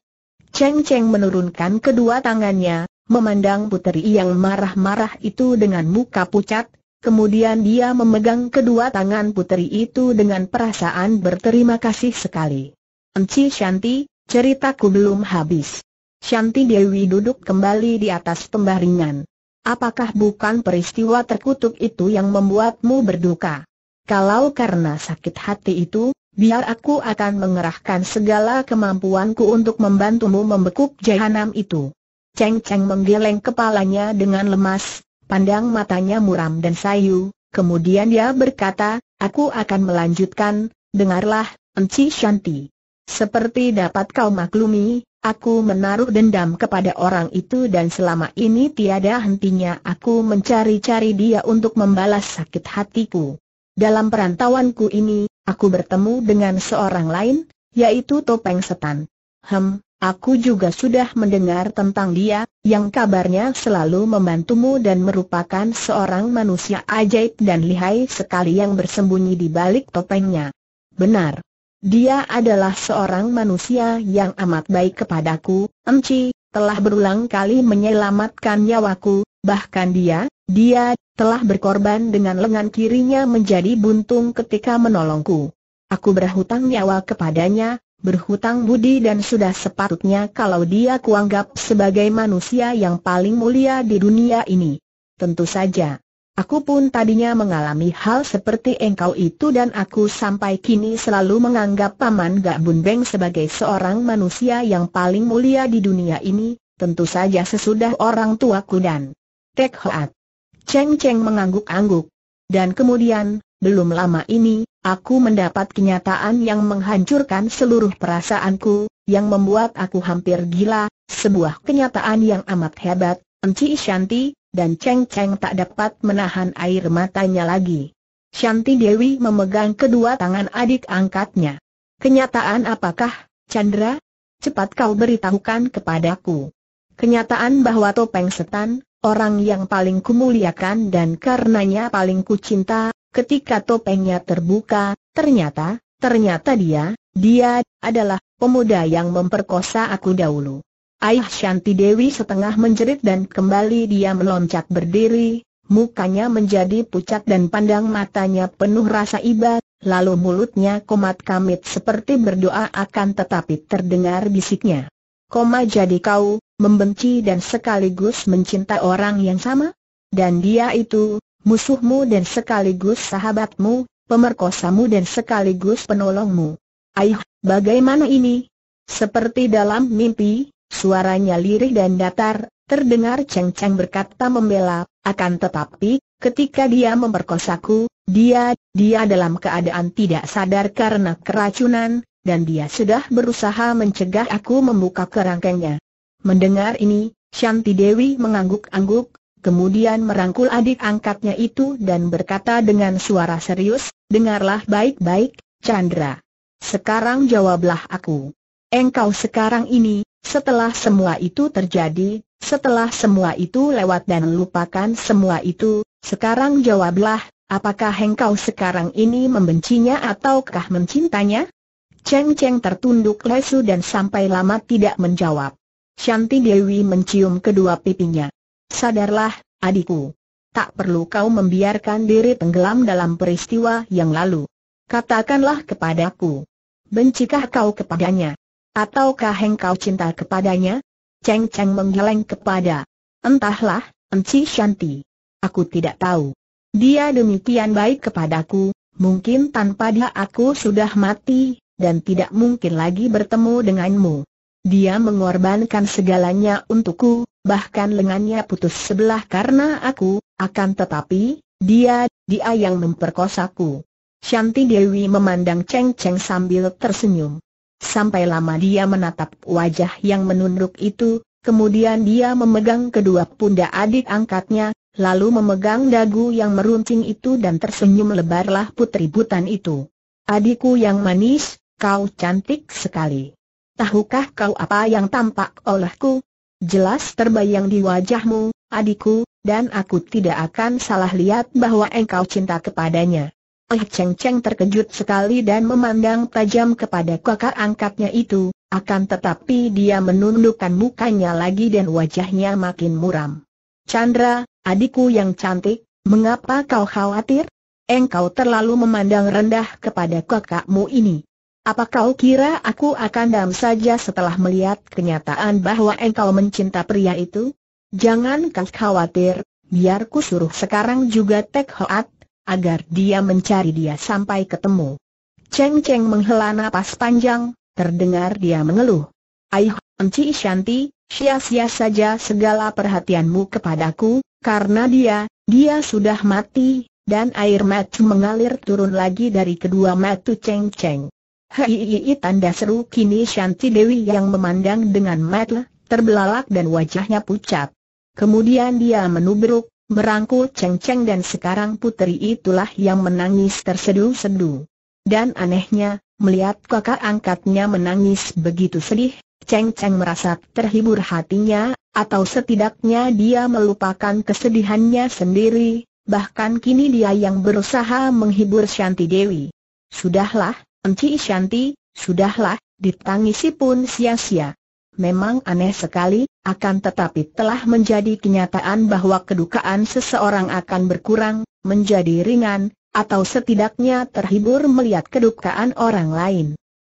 Speaker 1: Cheng Cheng menurunkan kedua tangannya, memandang puteri yang marah-marah itu dengan muka pucat, Kemudian dia memegang kedua tangan puteri itu dengan perasaan berterima kasih sekali. Enci Shanti, ceritaku belum habis. Shanti Dewi duduk kembali di atas pembaringan. Apakah bukan peristiwa terkutuk itu yang membuatmu berduka? Kalau karena sakit hati itu, biar aku akan mengerahkan segala kemampuanku untuk membantumu membekuk jahanam itu. Cheng Cheng menggeleng kepalanya dengan lemas, pandang matanya muram dan sayu, kemudian dia berkata, aku akan melanjutkan, dengarlah, Enci Shanti. Seperti dapat kau maklumi, aku menaruh dendam kepada orang itu dan selama ini tiada hentinya aku mencari-cari dia untuk membalas sakit hatiku. Dalam perantauanku ini, aku bertemu dengan seorang lain, yaitu Topeng Setan. Hem, Aku juga sudah mendengar tentang dia, yang kabarnya selalu membantumu dan merupakan seorang manusia ajaib dan lihai sekali yang bersembunyi di balik topengnya. Benar, dia adalah seorang manusia yang amat baik kepadaku, Emci, telah berulang kali menyelamatkan nyawaku, bahkan dia, dia, telah berkorban dengan lengan kirinya menjadi buntung ketika menolongku. Aku berhutang nyawa kepadanya, berhutang budi dan sudah sepatutnya kalau dia kuanggap sebagai manusia yang paling mulia di dunia ini. Tentu saja, Aku pun tadinya mengalami hal seperti engkau itu dan aku sampai kini selalu menganggap Paman Gak Beng sebagai seorang manusia yang paling mulia di dunia ini, tentu saja sesudah orang tuaku dan Tek Hoat. Cheng Cheng mengangguk-angguk. Dan kemudian, belum lama ini, aku mendapat kenyataan yang menghancurkan seluruh perasaanku, yang membuat aku hampir gila, sebuah kenyataan yang amat hebat, Enci Shanti, dan Cheng Cheng tak dapat menahan air matanya lagi. Shanti Dewi memegang kedua tangan adik angkatnya. Kenyataan apakah, Chandra? Cepat kau beritahukan kepadaku. Kenyataan bahwa Topeng Setan, orang yang paling kumuliakan dan karenanya paling kucinta, ketika topengnya terbuka, ternyata, ternyata dia, dia, adalah pemuda yang memperkosa aku dahulu. Aih Shanti Dewi setengah menjerit dan kembali dia meloncat berdiri, mukanya menjadi pucat dan pandang matanya penuh rasa iba, lalu mulutnya komat kamit seperti berdoa akan tetapi terdengar bisiknya. Koma jadi kau, membenci dan sekaligus mencinta orang yang sama? Dan dia itu, musuhmu dan sekaligus sahabatmu, pemerkosamu dan sekaligus penolongmu. Aih, bagaimana ini? Seperti dalam mimpi, Suaranya lirih dan datar, terdengar ceng-ceng berkata membela, akan tetapi, ketika dia memperkosaku, dia, dia dalam keadaan tidak sadar karena keracunan, dan dia sudah berusaha mencegah aku membuka kerangkengnya. Mendengar ini, Shanti Dewi mengangguk-angguk, kemudian merangkul adik angkatnya itu dan berkata dengan suara serius, dengarlah baik-baik, Chandra. Sekarang jawablah aku. Engkau sekarang ini, setelah semua itu terjadi, setelah semua itu lewat dan lupakan semua itu, sekarang jawablah, apakah engkau sekarang ini membencinya ataukah mencintanya? Cheng Cheng tertunduk lesu dan sampai lama tidak menjawab. Shanti Dewi mencium kedua pipinya. Sadarlah, adikku. Tak perlu kau membiarkan diri tenggelam dalam peristiwa yang lalu. Katakanlah kepadaku. Bencikah kau kepadanya? Ataukah engkau cinta kepadanya? Cheng Cheng menggeleng kepada. Entahlah, Enci Shanti. Aku tidak tahu. Dia demikian baik kepadaku, mungkin tanpa dia aku sudah mati, dan tidak mungkin lagi bertemu denganmu. Dia mengorbankan segalanya untukku, bahkan lengannya putus sebelah karena aku, akan tetapi, dia, dia yang memperkosaku. Shanti Dewi memandang Cheng Cheng sambil tersenyum. Sampai lama dia menatap wajah yang menunduk itu, kemudian dia memegang kedua pundak adik angkatnya, lalu memegang dagu yang meruncing itu dan tersenyum lebarlah putri butan itu. Adikku yang manis, kau cantik sekali. Tahukah kau apa yang tampak olehku? Jelas terbayang di wajahmu, adikku, dan aku tidak akan salah lihat bahwa engkau cinta kepadanya. Eh Cheng Cheng terkejut sekali dan memandang tajam kepada kakak angkatnya itu, akan tetapi dia menundukkan mukanya lagi dan wajahnya makin muram. Chandra, adikku yang cantik, mengapa kau khawatir? Engkau terlalu memandang rendah kepada kakakmu ini. Apa kau kira aku akan dam saja setelah melihat kenyataan bahwa engkau mencinta pria itu? Jangan kau khawatir, biar ku suruh sekarang juga Tek Hoat agar dia mencari dia sampai ketemu. Cheng Cheng menghela nafas panjang, terdengar dia mengeluh. Aih, Enci Shanti, sia-sia saja segala perhatianmu kepadaku, karena dia, dia sudah mati, dan air mata mengalir turun lagi dari kedua mata Cheng Cheng. Hei, tanda seru kini Shanti Dewi yang memandang dengan mata terbelalak dan wajahnya pucat. Kemudian dia menubruk, merangkul Ceng Ceng dan sekarang putri itulah yang menangis tersedu-sedu. Dan anehnya, melihat kakak angkatnya menangis begitu sedih, Ceng Ceng merasa terhibur hatinya, atau setidaknya dia melupakan kesedihannya sendiri, bahkan kini dia yang berusaha menghibur Shanti Dewi. Sudahlah, Enci Shanti, sudahlah, ditangisi pun sia-sia. Memang aneh sekali, akan tetapi telah menjadi kenyataan bahwa kedukaan seseorang akan berkurang, menjadi ringan, atau setidaknya terhibur melihat kedukaan orang lain.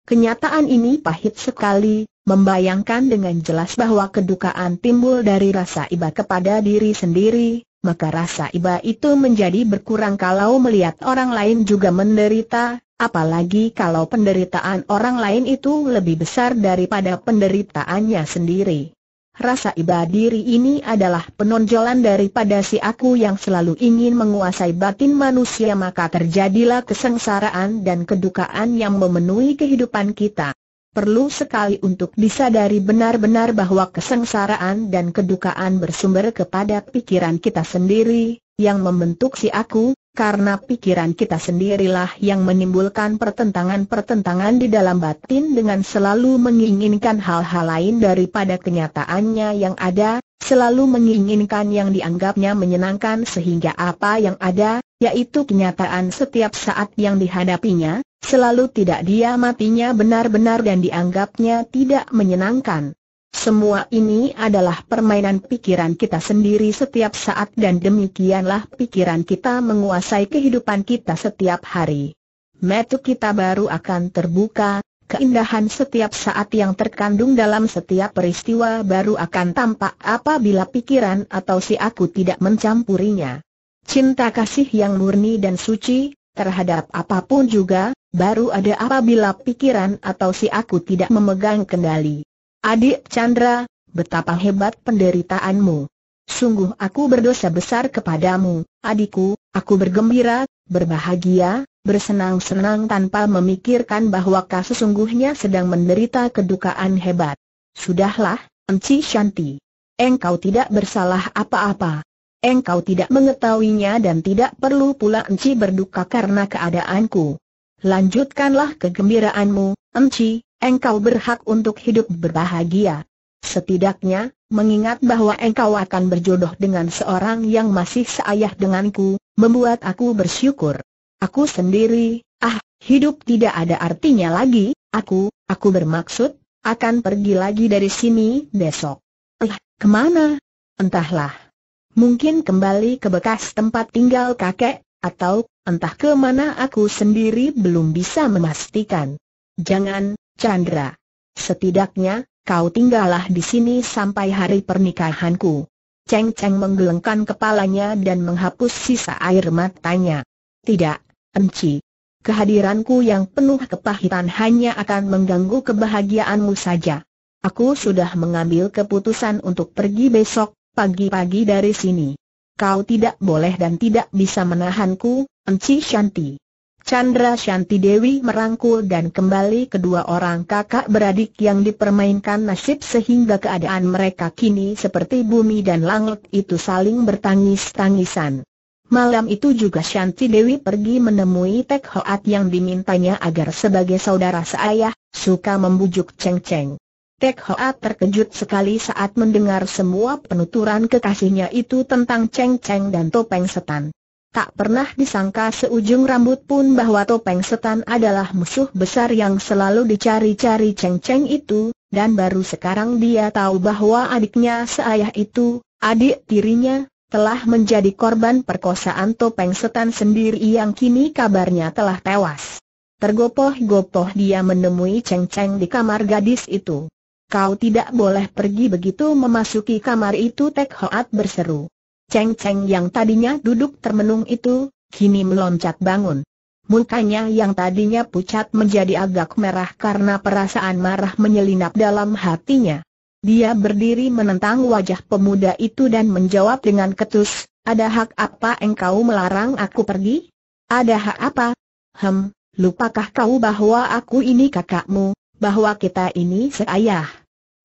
Speaker 1: Kenyataan ini pahit sekali, membayangkan dengan jelas bahwa kedukaan timbul dari rasa iba kepada diri sendiri, maka rasa iba itu menjadi berkurang kalau melihat orang lain juga menderita, Apalagi kalau penderitaan orang lain itu lebih besar daripada penderitaannya sendiri. Rasa iba diri ini adalah penonjolan daripada si aku yang selalu ingin menguasai batin manusia maka terjadilah kesengsaraan dan kedukaan yang memenuhi kehidupan kita perlu sekali untuk disadari benar-benar bahwa kesengsaraan dan kedukaan bersumber kepada pikiran kita sendiri, yang membentuk si aku, karena pikiran kita sendirilah yang menimbulkan pertentangan-pertentangan di dalam batin dengan selalu menginginkan hal-hal lain daripada kenyataannya yang ada, selalu menginginkan yang dianggapnya menyenangkan sehingga apa yang ada, yaitu kenyataan setiap saat yang dihadapinya, selalu tidak dia matinya benar-benar dan dianggapnya tidak menyenangkan. Semua ini adalah permainan pikiran kita sendiri setiap saat dan demikianlah pikiran kita menguasai kehidupan kita setiap hari. Metu kita baru akan terbuka, Keindahan setiap saat yang terkandung dalam setiap peristiwa baru akan tampak apabila pikiran atau si aku tidak mencampurinya. Cinta kasih yang murni dan suci, terhadap apapun juga, baru ada apabila pikiran atau si aku tidak memegang kendali. Adik Chandra, betapa hebat penderitaanmu. Sungguh aku berdosa besar kepadamu, adikku, aku bergembira, berbahagia, bersenang-senang tanpa memikirkan bahwa kau sesungguhnya sedang menderita kedukaan hebat. Sudahlah, Enci Shanti. Engkau tidak bersalah apa-apa. Engkau tidak mengetahuinya dan tidak perlu pula Enci berduka karena keadaanku. Lanjutkanlah kegembiraanmu, Enci, engkau berhak untuk hidup berbahagia. Setidaknya, mengingat bahwa engkau akan berjodoh dengan seorang yang masih seayah denganku, membuat aku bersyukur. Aku sendiri, ah, hidup tidak ada artinya lagi, aku, aku bermaksud, akan pergi lagi dari sini besok. Eh, kemana? Entahlah. Mungkin kembali ke bekas tempat tinggal kakek, atau, entah kemana aku sendiri belum bisa memastikan. Jangan, Chandra. Setidaknya, kau tinggallah di sini sampai hari pernikahanku. Cheng Cheng menggelengkan kepalanya dan menghapus sisa air matanya. Tidak, Enci. Kehadiranku yang penuh kepahitan hanya akan mengganggu kebahagiaanmu saja. Aku sudah mengambil keputusan untuk pergi besok, pagi-pagi dari sini. Kau tidak boleh dan tidak bisa menahanku, Enci Shanti. Chandra Shanti Dewi merangkul dan kembali kedua orang kakak beradik yang dipermainkan nasib sehingga keadaan mereka kini seperti bumi dan langit itu saling bertangis-tangisan. Malam itu juga Shanti Dewi pergi menemui Tek Hoat yang dimintanya agar sebagai saudara seayah, suka membujuk Cheng Cheng. Tek Hoat terkejut sekali saat mendengar semua penuturan kekasihnya itu tentang Cheng Cheng dan topeng setan. Tak pernah disangka seujung rambut pun bahwa topeng setan adalah musuh besar yang selalu dicari-cari Cheng Cheng itu, dan baru sekarang dia tahu bahwa adiknya seayah itu, adik tirinya, telah menjadi korban perkosaan topeng setan sendiri yang kini kabarnya telah tewas. Tergopoh-gopoh dia menemui Cheng Cheng di kamar gadis itu. Kau tidak boleh pergi begitu memasuki kamar itu Tek Hoat berseru. Cheng Cheng yang tadinya duduk termenung itu, kini meloncat bangun. Mukanya yang tadinya pucat menjadi agak merah karena perasaan marah menyelinap dalam hatinya. Dia berdiri menentang wajah pemuda itu dan menjawab dengan ketus, ada hak apa engkau melarang aku pergi? Ada hak apa? Hem, lupakah kau bahwa aku ini kakakmu, bahwa kita ini seayah?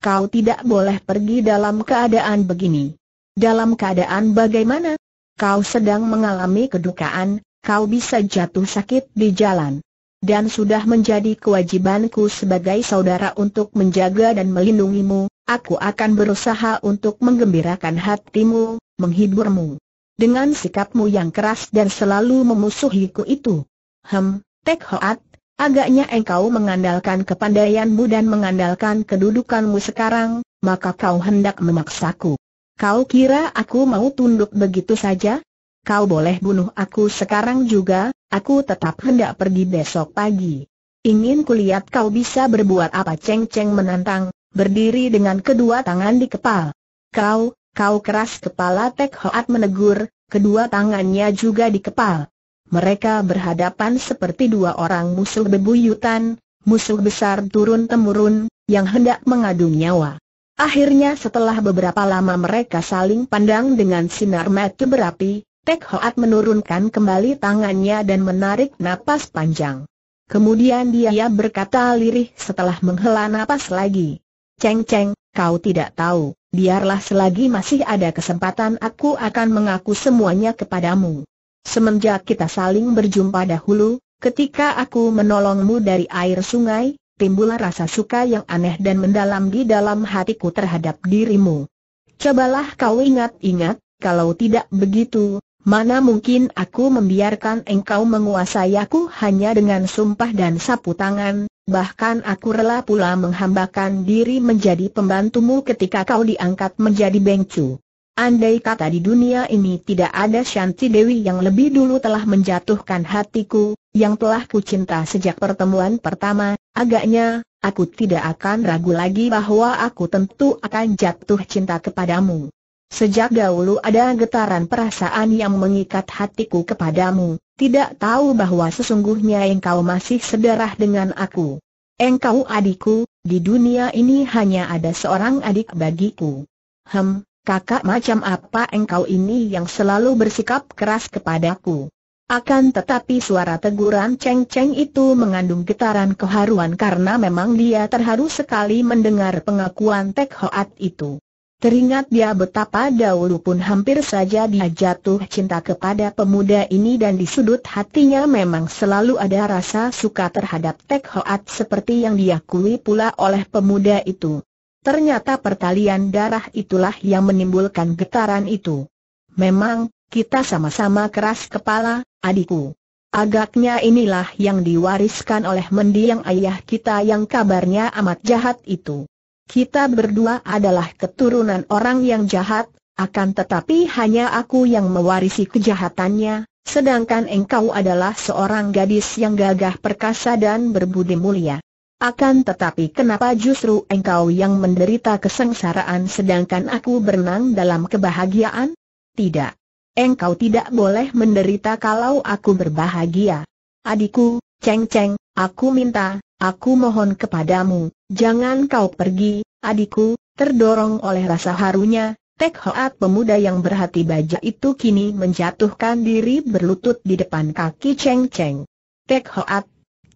Speaker 1: Kau tidak boleh pergi dalam keadaan begini. Dalam keadaan bagaimana? Kau sedang mengalami kedukaan, kau bisa jatuh sakit di jalan. Dan sudah menjadi kewajibanku sebagai saudara untuk menjaga dan melindungimu, aku akan berusaha untuk menggembirakan hatimu, menghiburmu. Dengan sikapmu yang keras dan selalu memusuhiku itu. Hem, Tek Hoat, agaknya engkau mengandalkan kepandaianmu dan mengandalkan kedudukanmu sekarang, maka kau hendak memaksaku. Kau kira aku mau tunduk begitu saja? Kau boleh bunuh aku sekarang juga, aku tetap hendak pergi besok pagi. Ingin kulihat kau bisa berbuat apa Ceng Ceng menantang, berdiri dengan kedua tangan di kepal. Kau, kau keras kepala Tek Hoat menegur, kedua tangannya juga di kepal. Mereka berhadapan seperti dua orang musuh bebuyutan, musuh besar turun-temurun, yang hendak mengadu nyawa. Akhirnya setelah beberapa lama mereka saling pandang dengan sinar mata berapi, Tek Hoat menurunkan kembali tangannya dan menarik napas panjang. Kemudian dia berkata lirih setelah menghela napas lagi. Ceng Ceng, kau tidak tahu, biarlah selagi masih ada kesempatan aku akan mengaku semuanya kepadamu. Semenjak kita saling berjumpa dahulu, ketika aku menolongmu dari air sungai, timbullah rasa suka yang aneh dan mendalam di dalam hatiku terhadap dirimu. Cobalah kau ingat-ingat, kalau tidak begitu, mana mungkin aku membiarkan engkau menguasai aku hanya dengan sumpah dan sapu tangan, bahkan aku rela pula menghambakan diri menjadi pembantumu ketika kau diangkat menjadi bengcu. Andai kata di dunia ini tidak ada Shanti Dewi yang lebih dulu telah menjatuhkan hatiku, yang telah kucinta sejak pertemuan pertama, agaknya, aku tidak akan ragu lagi bahwa aku tentu akan jatuh cinta kepadamu. Sejak dahulu ada getaran perasaan yang mengikat hatiku kepadamu, tidak tahu bahwa sesungguhnya engkau masih sedarah dengan aku. Engkau adikku, di dunia ini hanya ada seorang adik bagiku. Hem, kakak macam apa engkau ini yang selalu bersikap keras kepadaku? Akan tetapi suara teguran Cheng Cheng itu mengandung getaran keharuan karena memang dia terharu sekali mendengar pengakuan Tek Hoat itu. Teringat dia betapa dahulu pun hampir saja dia jatuh cinta kepada pemuda ini dan di sudut hatinya memang selalu ada rasa suka terhadap Tek Hoat seperti yang diakui pula oleh pemuda itu. Ternyata pertalian darah itulah yang menimbulkan getaran itu. Memang, kita sama-sama keras kepala, adikku. Agaknya inilah yang diwariskan oleh mendiang ayah kita yang kabarnya amat jahat itu. Kita berdua adalah keturunan orang yang jahat, akan tetapi hanya aku yang mewarisi kejahatannya, sedangkan engkau adalah seorang gadis yang gagah perkasa dan berbudi mulia. Akan tetapi kenapa justru engkau yang menderita kesengsaraan sedangkan aku berenang dalam kebahagiaan? Tidak. Engkau tidak boleh menderita kalau aku berbahagia. Adikku, Ceng Ceng, aku minta, aku mohon kepadamu, jangan kau pergi, adikku, terdorong oleh rasa harunya, Tek Hoat pemuda yang berhati baja itu kini menjatuhkan diri berlutut di depan kaki Cheng Cheng. Tek Hoat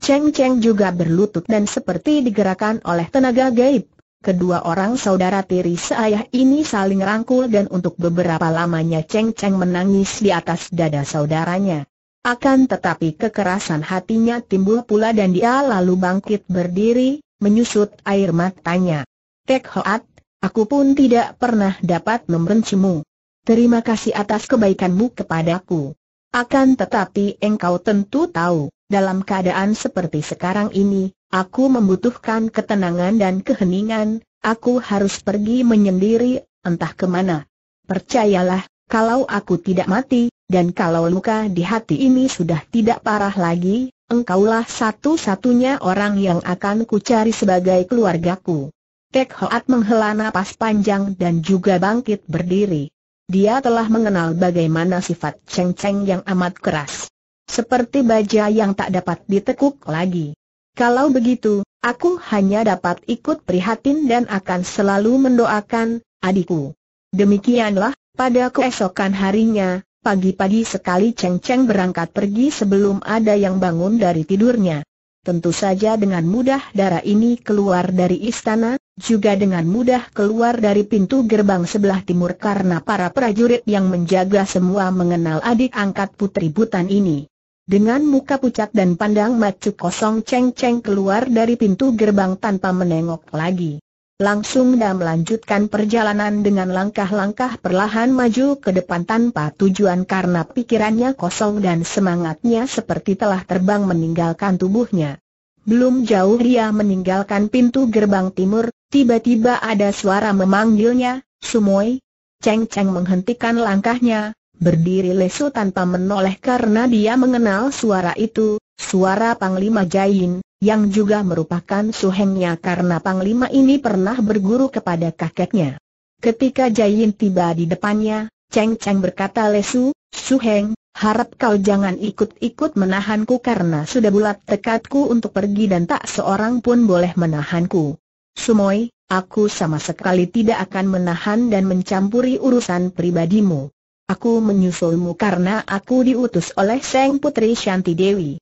Speaker 1: Cheng Cheng juga berlutut dan seperti digerakkan oleh tenaga gaib. Kedua orang saudara tiri seayah ini saling rangkul dan untuk beberapa lamanya Cheng Cheng menangis di atas dada saudaranya. Akan tetapi kekerasan hatinya timbul pula dan dia lalu bangkit berdiri, menyusut air matanya. Tek Hoat, aku pun tidak pernah dapat membencimu. Terima kasih atas kebaikanmu kepadaku. Akan tetapi engkau tentu tahu, dalam keadaan seperti sekarang ini, aku membutuhkan ketenangan dan keheningan, aku harus pergi menyendiri, entah kemana. Percayalah, kalau aku tidak mati, dan kalau luka di hati ini sudah tidak parah lagi, engkaulah satu-satunya orang yang akan kucari sebagai keluargaku. Tek Hoat menghela napas panjang dan juga bangkit berdiri. Dia telah mengenal bagaimana sifat Cheng Cheng yang amat keras. Seperti baja yang tak dapat ditekuk lagi. Kalau begitu, aku hanya dapat ikut prihatin dan akan selalu mendoakan adikku. Demikianlah, pada keesokan harinya, pagi-pagi sekali Cheng Cheng berangkat pergi sebelum ada yang bangun dari tidurnya. Tentu saja dengan mudah darah ini keluar dari istana, juga dengan mudah keluar dari pintu gerbang sebelah timur karena para prajurit yang menjaga semua mengenal adik angkat putri butan ini. Dengan muka pucat dan pandang macu kosong Cheng Cheng keluar dari pintu gerbang tanpa menengok lagi. Langsung dan melanjutkan perjalanan dengan langkah-langkah perlahan maju ke depan tanpa tujuan karena pikirannya kosong dan semangatnya seperti telah terbang meninggalkan tubuhnya. Belum jauh dia meninggalkan pintu gerbang timur, Tiba-tiba ada suara memanggilnya, Sumoi. Cheng Cheng menghentikan langkahnya, berdiri lesu tanpa menoleh karena dia mengenal suara itu, suara Panglima Jain, yang juga merupakan suhengnya karena Panglima ini pernah berguru kepada kakeknya. Ketika Jain tiba di depannya, Cheng Cheng berkata lesu, Suheng, harap kau jangan ikut-ikut menahanku karena sudah bulat tekadku untuk pergi dan tak seorang pun boleh menahanku. Sumoi, aku sama sekali tidak akan menahan dan mencampuri urusan pribadimu. Aku menyusulmu karena aku diutus oleh Seng Putri Shanti Dewi.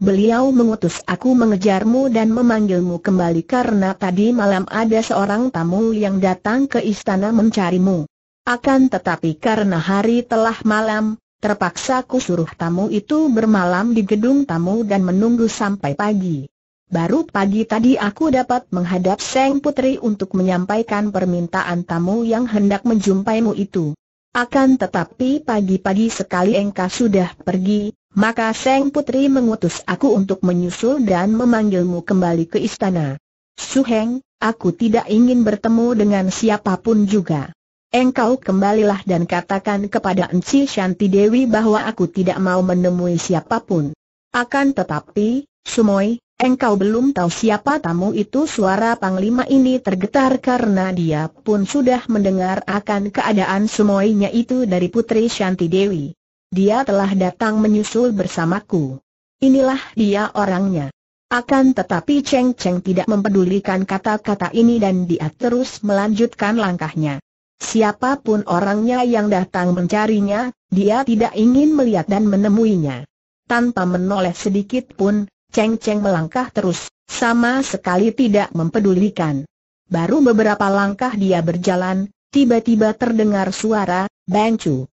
Speaker 1: Beliau mengutus aku mengejarmu dan memanggilmu kembali karena tadi malam ada seorang tamu yang datang ke istana mencarimu. Akan tetapi karena hari telah malam, terpaksa ku suruh tamu itu bermalam di gedung tamu dan menunggu sampai pagi. Baru pagi tadi aku dapat menghadap Seng Putri untuk menyampaikan permintaan tamu yang hendak menjumpaimu itu. Akan tetapi pagi-pagi sekali engkau sudah pergi, maka Seng Putri mengutus aku untuk menyusul dan memanggilmu kembali ke istana. Suheng, aku tidak ingin bertemu dengan siapapun juga. Engkau kembalilah dan katakan kepada Enci Shanti Dewi bahwa aku tidak mau menemui siapapun. Akan tetapi, Sumoi. Engkau belum tahu siapa tamu itu suara panglima ini tergetar karena dia pun sudah mendengar akan keadaan semuanya itu dari Putri Shanti Dewi. Dia telah datang menyusul bersamaku. Inilah dia orangnya. Akan tetapi Cheng Cheng tidak mempedulikan kata-kata ini dan dia terus melanjutkan langkahnya. Siapapun orangnya yang datang mencarinya, dia tidak ingin melihat dan menemuinya. Tanpa menoleh sedikit pun, Cheng Cheng melangkah terus, sama sekali tidak mempedulikan. Baru beberapa langkah dia berjalan, tiba-tiba terdengar suara, Bang Chu.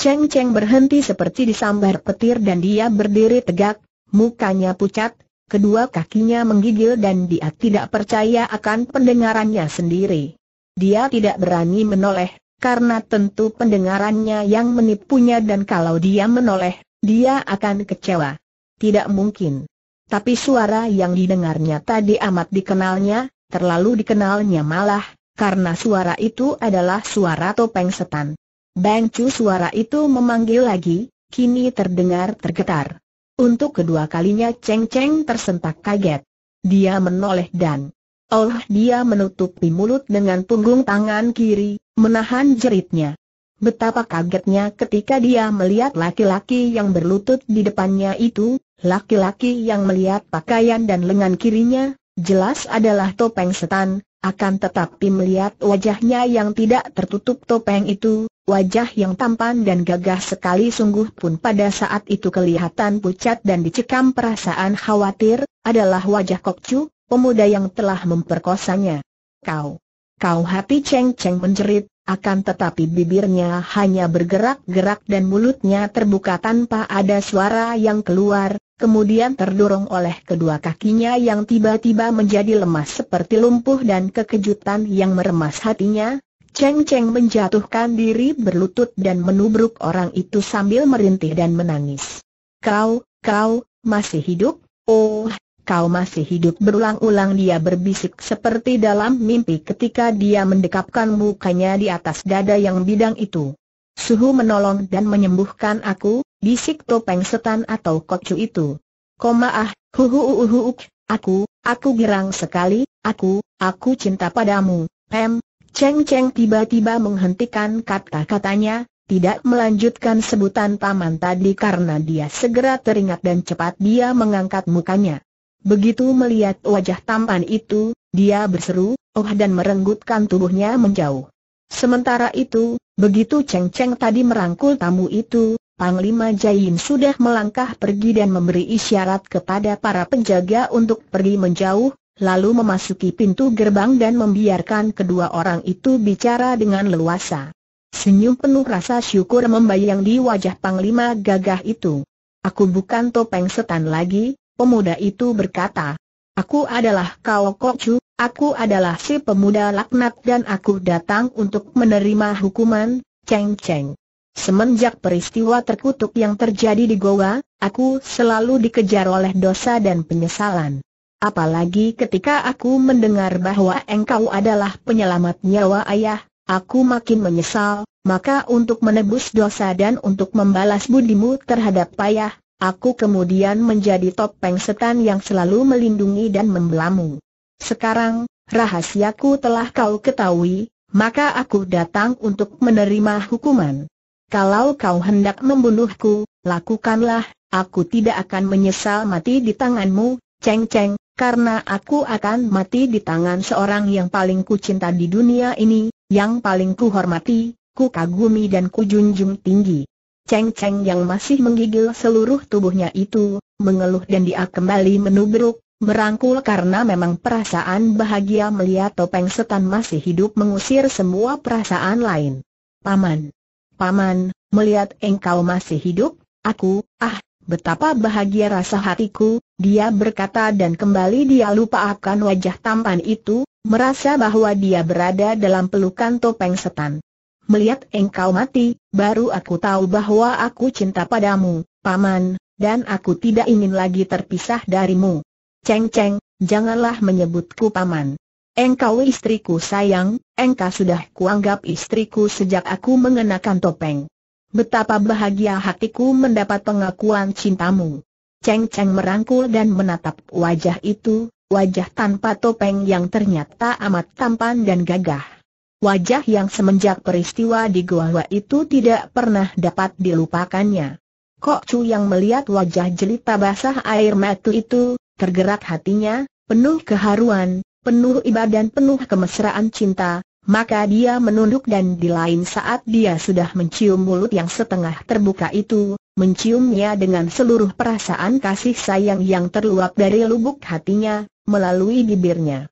Speaker 1: Cheng Cheng berhenti seperti disambar petir dan dia berdiri tegak, mukanya pucat, kedua kakinya menggigil dan dia tidak percaya akan pendengarannya sendiri. Dia tidak berani menoleh, karena tentu pendengarannya yang menipunya dan kalau dia menoleh, dia akan kecewa. Tidak mungkin. Tapi suara yang didengarnya tadi amat dikenalnya, terlalu dikenalnya malah, karena suara itu adalah suara topeng setan. Bang Chu suara itu memanggil lagi, kini terdengar tergetar. Untuk kedua kalinya Cheng Cheng tersentak kaget. Dia menoleh dan Oh dia menutupi mulut dengan punggung tangan kiri, menahan jeritnya. Betapa kagetnya ketika dia melihat laki-laki yang berlutut di depannya itu, laki-laki yang melihat pakaian dan lengan kirinya, jelas adalah topeng setan, akan tetapi melihat wajahnya yang tidak tertutup topeng itu, wajah yang tampan dan gagah sekali sungguh pun pada saat itu kelihatan pucat dan dicekam perasaan khawatir, adalah wajah Kokcu, pemuda yang telah memperkosanya. Kau, kau hati ceng-ceng menjerit, akan tetapi bibirnya hanya bergerak-gerak dan mulutnya terbuka tanpa ada suara yang keluar, kemudian terdorong oleh kedua kakinya yang tiba-tiba menjadi lemas seperti lumpuh dan kekejutan yang meremas hatinya, Cheng Cheng menjatuhkan diri berlutut dan menubruk orang itu sambil merintih dan menangis. Kau, kau, masih hidup? Oh, kau masih hidup berulang-ulang dia berbisik seperti dalam mimpi ketika dia mendekapkan mukanya di atas dada yang bidang itu. Suhu menolong dan menyembuhkan aku, bisik topeng setan atau kocu itu. Koma ah, aku, aku girang sekali, aku, aku cinta padamu, Pem. Cheng Cheng tiba-tiba menghentikan kata-katanya, tidak melanjutkan sebutan paman tadi karena dia segera teringat dan cepat dia mengangkat mukanya. Begitu melihat wajah tampan itu, dia berseru, oh dan merenggutkan tubuhnya menjauh. Sementara itu, begitu Cheng Cheng tadi merangkul tamu itu, Panglima Jain sudah melangkah pergi dan memberi isyarat kepada para penjaga untuk pergi menjauh, lalu memasuki pintu gerbang dan membiarkan kedua orang itu bicara dengan leluasa. Senyum penuh rasa syukur membayang di wajah Panglima gagah itu. Aku bukan topeng setan lagi, Pemuda itu berkata, Aku adalah Kao Kocu, aku adalah si pemuda laknat dan aku datang untuk menerima hukuman, Cheng Cheng. Semenjak peristiwa terkutuk yang terjadi di Goa, aku selalu dikejar oleh dosa dan penyesalan. Apalagi ketika aku mendengar bahwa engkau adalah penyelamat nyawa ayah, aku makin menyesal, maka untuk menebus dosa dan untuk membalas budimu terhadap ayah. Aku kemudian menjadi topeng setan yang selalu melindungi dan membelamu. Sekarang, rahasiaku telah kau ketahui, maka aku datang untuk menerima hukuman. Kalau kau hendak membunuhku, lakukanlah, aku tidak akan menyesal mati di tanganmu, Ceng Ceng, karena aku akan mati di tangan seorang yang paling kucinta di dunia ini, yang paling kuhormati, kukagumi dan kujunjung tinggi. Ceng-ceng yang masih menggigil seluruh tubuhnya itu, mengeluh dan dia kembali menubruk, merangkul karena memang perasaan bahagia melihat topeng setan masih hidup mengusir semua perasaan lain. Paman, paman, melihat engkau masih hidup, aku, ah, betapa bahagia rasa hatiku, dia berkata dan kembali dia lupa akan wajah tampan itu, merasa bahwa dia berada dalam pelukan topeng setan melihat engkau mati, baru aku tahu bahwa aku cinta padamu, paman, dan aku tidak ingin lagi terpisah darimu. Ceng Ceng, janganlah menyebutku paman. Engkau istriku sayang, engkau sudah kuanggap istriku sejak aku mengenakan topeng. Betapa bahagia hatiku mendapat pengakuan cintamu. Ceng Ceng merangkul dan menatap wajah itu, wajah tanpa topeng yang ternyata amat tampan dan gagah. Wajah yang semenjak peristiwa di Goa itu tidak pernah dapat dilupakannya. Kok Chu yang melihat wajah jelita basah air mata itu, tergerak hatinya, penuh keharuan, penuh ibadah dan penuh kemesraan cinta, maka dia menunduk dan di lain saat dia sudah mencium mulut yang setengah terbuka itu, menciumnya dengan seluruh perasaan kasih sayang yang terluap dari lubuk hatinya, melalui bibirnya.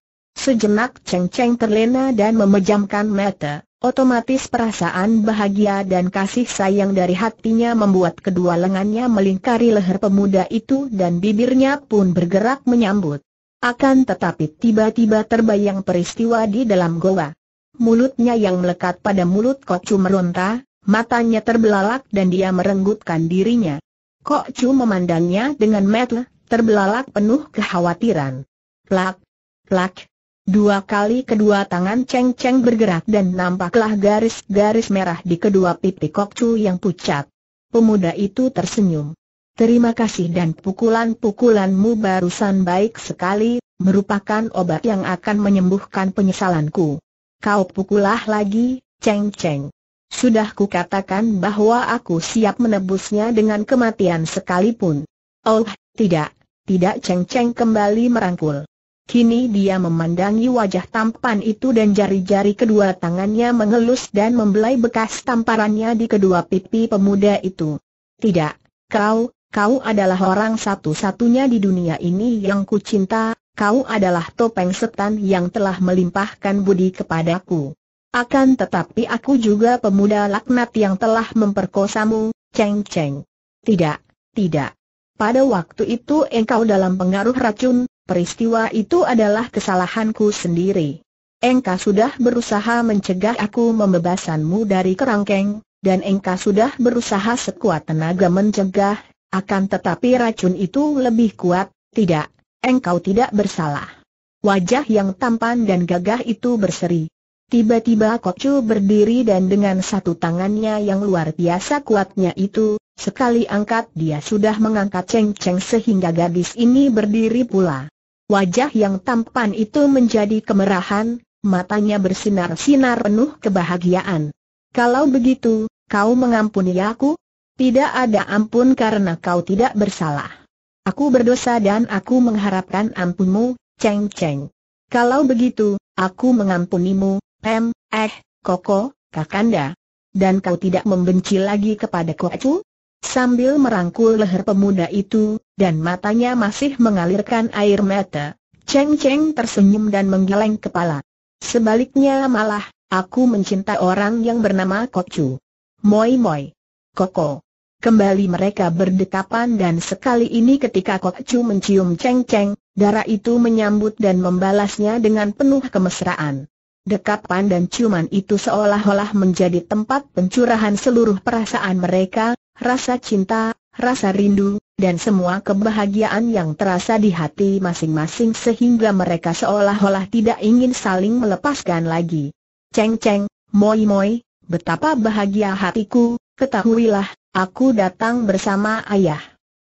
Speaker 1: Sejenak Cheng Cheng terlena dan memejamkan mata. Otomatis perasaan bahagia dan kasih sayang dari hatinya membuat kedua lengannya melingkari leher pemuda itu dan bibirnya pun bergerak menyambut. Akan tetapi tiba-tiba terbayang peristiwa di dalam goa. Mulutnya yang melekat pada mulut Kocu meronta, matanya terbelalak dan dia merenggutkan dirinya. Kocu memandangnya dengan mata terbelalak penuh kekhawatiran. Plak, plak, Dua kali kedua tangan Cheng Cheng bergerak dan nampaklah garis-garis merah di kedua pipi Kok Chu yang pucat. Pemuda itu tersenyum. Terima kasih dan pukulan-pukulanmu barusan baik sekali, merupakan obat yang akan menyembuhkan penyesalanku. Kau pukulah lagi, Cheng Cheng. Sudah ku katakan bahwa aku siap menebusnya dengan kematian sekalipun. Oh, tidak, tidak Cheng Cheng kembali merangkul. Kini dia memandangi wajah tampan itu dan jari-jari kedua tangannya mengelus dan membelai bekas tamparannya di kedua pipi pemuda itu. Tidak, kau, kau adalah orang satu-satunya di dunia ini yang kucinta, kau adalah topeng setan yang telah melimpahkan budi kepadaku. Akan tetapi aku juga pemuda laknat yang telah memperkosamu, Cheng Cheng. Tidak, tidak. Pada waktu itu engkau dalam pengaruh racun, peristiwa itu adalah kesalahanku sendiri. Engkau sudah berusaha mencegah aku membebasanmu dari kerangkeng, dan engkau sudah berusaha sekuat tenaga mencegah, akan tetapi racun itu lebih kuat, tidak, engkau tidak bersalah. Wajah yang tampan dan gagah itu berseri. Tiba-tiba Kocu berdiri dan dengan satu tangannya yang luar biasa kuatnya itu, sekali angkat dia sudah mengangkat ceng-ceng sehingga gadis ini berdiri pula. Wajah yang tampan itu menjadi kemerahan, matanya bersinar-sinar penuh kebahagiaan. Kalau begitu, kau mengampuni aku? Tidak ada ampun karena kau tidak bersalah. Aku berdosa dan aku mengharapkan ampunmu, Cheng Cheng. Kalau begitu, aku mengampunimu, Pem, Eh, Koko, Kakanda. Dan kau tidak membenci lagi kepada Kocu? Sambil merangkul leher pemuda itu, dan matanya masih mengalirkan air mata. Cheng Cheng tersenyum dan menggeleng kepala. Sebaliknya malah, aku mencinta orang yang bernama Kok Chu. Moi Moi. Koko. Kembali mereka berdekapan dan sekali ini ketika Kok Chu mencium Cheng Cheng, darah itu menyambut dan membalasnya dengan penuh kemesraan. Dekapan dan ciuman itu seolah-olah menjadi tempat pencurahan seluruh perasaan mereka, rasa cinta, rasa rindu, dan semua kebahagiaan yang terasa di hati masing-masing sehingga mereka seolah-olah tidak ingin saling melepaskan lagi. Ceng ceng, moi moi, betapa bahagia hatiku, ketahuilah, aku datang bersama ayah.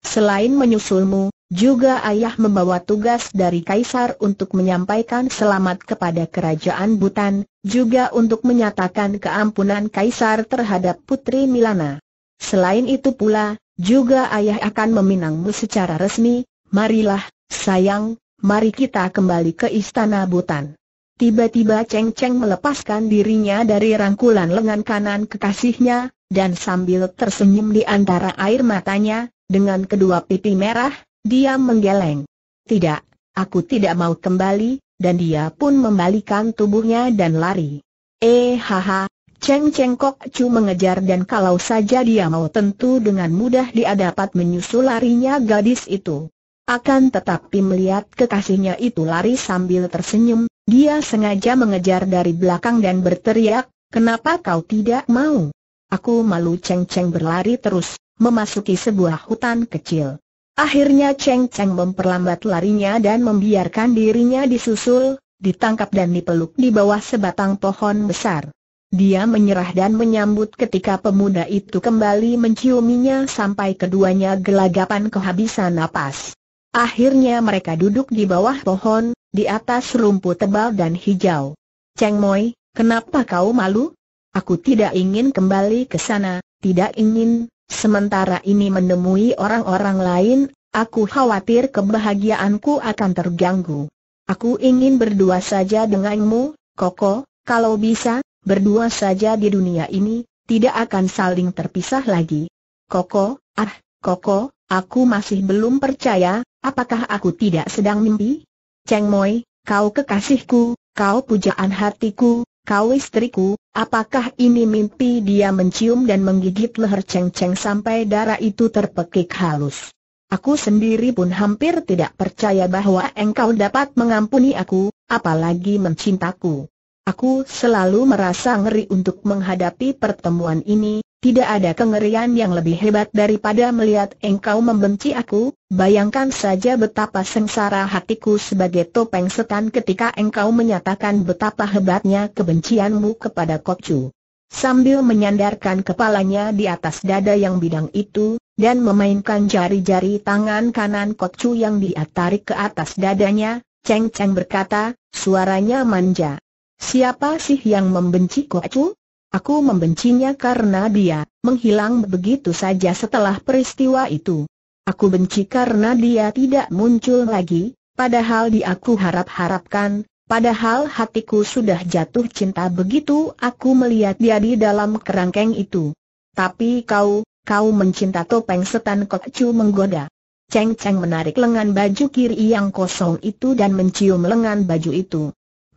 Speaker 1: Selain menyusulmu, juga ayah membawa tugas dari Kaisar untuk menyampaikan selamat kepada kerajaan Butan, juga untuk menyatakan keampunan Kaisar terhadap Putri Milana. Selain itu pula, juga ayah akan meminangmu secara resmi, marilah, sayang, mari kita kembali ke istana Butan. Tiba-tiba Cheng Cheng melepaskan dirinya dari rangkulan lengan kanan kekasihnya, dan sambil tersenyum di antara air matanya, dengan kedua pipi merah, dia menggeleng. Tidak, aku tidak mau kembali, dan dia pun membalikan tubuhnya dan lari. Eh haha, Cheng Cheng Kok Chu mengejar dan kalau saja dia mau tentu dengan mudah dia dapat menyusul larinya gadis itu. Akan tetapi melihat kekasihnya itu lari sambil tersenyum, dia sengaja mengejar dari belakang dan berteriak, kenapa kau tidak mau? Aku malu Cheng Cheng berlari terus, memasuki sebuah hutan kecil. Akhirnya Cheng Cheng memperlambat larinya dan membiarkan dirinya disusul, ditangkap dan dipeluk di bawah sebatang pohon besar. Dia menyerah dan menyambut ketika pemuda itu kembali menciuminya sampai keduanya gelagapan kehabisan napas. Akhirnya mereka duduk di bawah pohon, di atas rumput tebal dan hijau. Cheng Moi, kenapa kau malu? Aku tidak ingin kembali ke sana, tidak ingin, sementara ini menemui orang-orang lain, aku khawatir kebahagiaanku akan terganggu. Aku ingin berdua saja denganmu, Koko, kalau bisa, berdua saja di dunia ini, tidak akan saling terpisah lagi. Koko, ah, Koko, aku masih belum percaya, apakah aku tidak sedang mimpi? Cheng Moi, kau kekasihku, kau pujaan hatiku, kau istriku, apakah ini mimpi dia mencium dan menggigit leher Cheng Cheng sampai darah itu terpekik halus? Aku sendiri pun hampir tidak percaya bahwa engkau dapat mengampuni aku, apalagi mencintaku. Aku selalu merasa ngeri untuk menghadapi pertemuan ini, tidak ada kengerian yang lebih hebat daripada melihat engkau membenci aku, bayangkan saja betapa sengsara hatiku sebagai topeng setan ketika engkau menyatakan betapa hebatnya kebencianmu kepada Kokcu. Sambil menyandarkan kepalanya di atas dada yang bidang itu, dan memainkan jari-jari tangan kanan Kokcu yang dia tarik ke atas dadanya, Cheng Cheng berkata, suaranya manja. Siapa sih yang membenci Kocu? Aku membencinya karena dia menghilang begitu saja setelah peristiwa itu. Aku benci karena dia tidak muncul lagi, padahal dia aku harap-harapkan, padahal hatiku sudah jatuh cinta begitu aku melihat dia di dalam kerangkeng itu. Tapi kau, kau mencinta topeng setan kokcu menggoda. Ceng Ceng menarik lengan baju kiri yang kosong itu dan mencium lengan baju itu.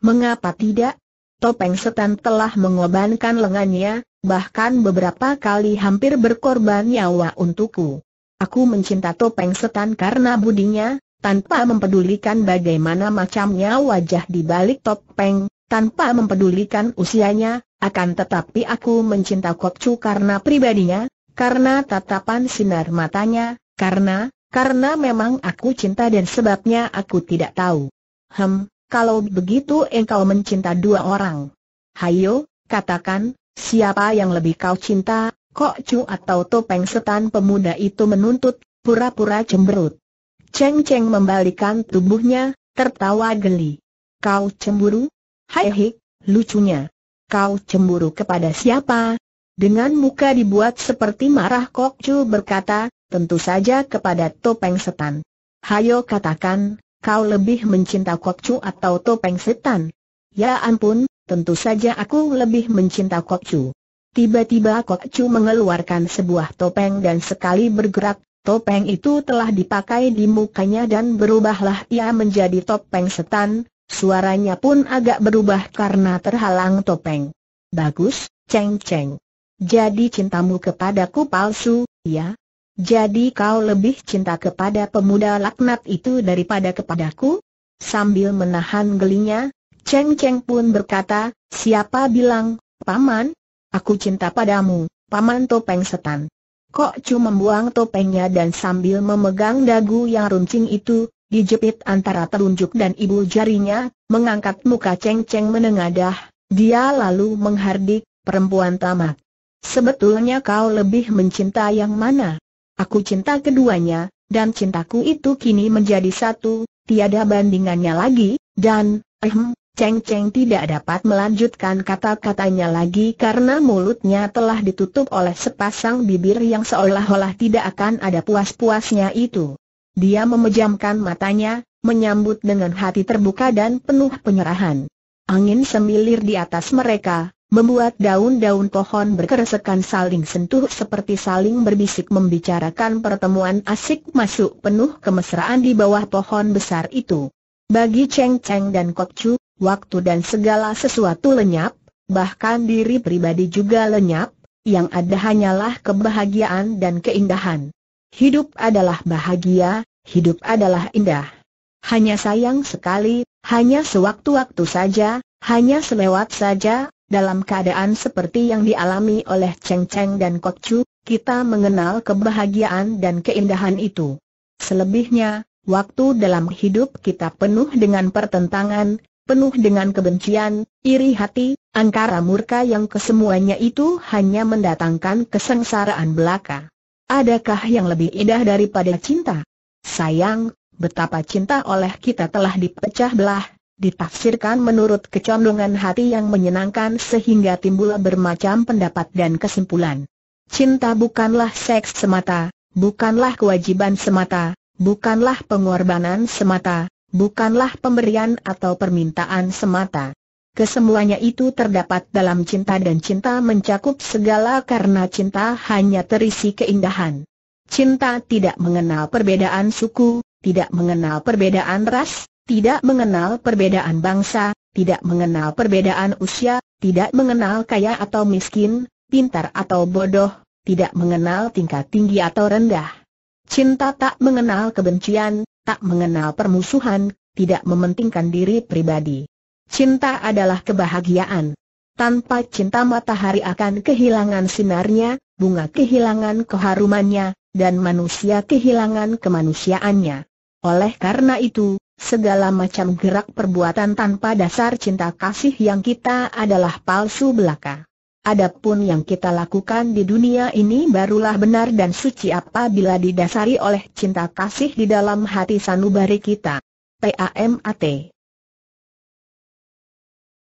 Speaker 1: Mengapa tidak? Topeng setan telah mengorbankan lengannya, bahkan beberapa kali hampir berkorban nyawa untukku. Aku mencinta topeng setan karena budinya, tanpa mempedulikan bagaimana macamnya wajah di balik topeng, tanpa mempedulikan usianya, akan tetapi aku mencinta Kokcu karena pribadinya, karena tatapan sinar matanya, karena, karena memang aku cinta dan sebabnya aku tidak tahu. Hem, kalau begitu engkau mencinta dua orang. Hayo, katakan, siapa yang lebih kau cinta, Kok Chu atau topeng setan pemuda itu menuntut, pura-pura cemberut. Cheng Cheng membalikan tubuhnya, tertawa geli. Kau cemburu? Hai hik, lucunya. Kau cemburu kepada siapa? Dengan muka dibuat seperti marah Kok Chu berkata, tentu saja kepada topeng setan. Hayo katakan, kau lebih mencinta Chu atau topeng setan? Ya ampun, tentu saja aku lebih mencinta Chu. Tiba-tiba Chu mengeluarkan sebuah topeng dan sekali bergerak, topeng itu telah dipakai di mukanya dan berubahlah ia menjadi topeng setan, suaranya pun agak berubah karena terhalang topeng. Bagus, Ceng Ceng. Jadi cintamu kepadaku palsu, ya? Jadi kau lebih cinta kepada pemuda laknat itu daripada kepadaku? Sambil menahan gelinya, Cheng Cheng pun berkata, siapa bilang, Paman? Aku cinta padamu, Paman Topeng Setan. Kok cuma membuang topengnya dan sambil memegang dagu yang runcing itu, dijepit antara telunjuk dan ibu jarinya, mengangkat muka Cheng Cheng menengadah, dia lalu menghardik, perempuan tamak. Sebetulnya kau lebih mencinta yang mana? Aku cinta keduanya, dan cintaku itu kini menjadi satu, tiada bandingannya lagi, dan, ehm, Cheng Cheng tidak dapat melanjutkan kata-katanya lagi karena mulutnya telah ditutup oleh sepasang bibir yang seolah-olah tidak akan ada puas-puasnya itu. Dia memejamkan matanya, menyambut dengan hati terbuka dan penuh penyerahan. Angin semilir di atas mereka, membuat daun-daun pohon berkeresekan saling sentuh seperti saling berbisik membicarakan pertemuan asik masuk penuh kemesraan di bawah pohon besar itu. Bagi Cheng Cheng dan Kok Chu, waktu dan segala sesuatu lenyap, bahkan diri pribadi juga lenyap, yang ada hanyalah kebahagiaan dan keindahan. Hidup adalah bahagia, hidup adalah indah. Hanya sayang sekali, hanya sewaktu-waktu saja, hanya selewat saja, dalam keadaan seperti yang dialami oleh Cheng Cheng dan Kok Chu, kita mengenal kebahagiaan dan keindahan itu. Selebihnya, waktu dalam hidup kita penuh dengan pertentangan, penuh dengan kebencian, iri hati, angkara murka yang kesemuanya itu hanya mendatangkan kesengsaraan belaka. Adakah yang lebih indah daripada cinta? Sayang, betapa cinta oleh kita telah dipecah belah, ditafsirkan menurut kecondongan hati yang menyenangkan sehingga timbul bermacam pendapat dan kesimpulan. Cinta bukanlah seks semata, bukanlah kewajiban semata, bukanlah pengorbanan semata, bukanlah pemberian atau permintaan semata. Kesemuanya itu terdapat dalam cinta dan cinta mencakup segala karena cinta hanya terisi keindahan. Cinta tidak mengenal perbedaan suku, tidak mengenal perbedaan ras, tidak mengenal perbedaan bangsa, tidak mengenal perbedaan usia, tidak mengenal kaya atau miskin, pintar atau bodoh, tidak mengenal tingkat tinggi atau rendah. Cinta tak mengenal kebencian, tak mengenal permusuhan, tidak mementingkan diri pribadi. Cinta adalah kebahagiaan. Tanpa cinta matahari akan kehilangan sinarnya, bunga kehilangan keharumannya, dan manusia kehilangan kemanusiaannya. Oleh karena itu, Segala macam gerak perbuatan tanpa dasar cinta kasih yang kita adalah palsu belaka. Adapun yang kita lakukan di dunia ini barulah benar dan suci apabila didasari oleh cinta kasih di dalam hati sanubari kita. PAMAT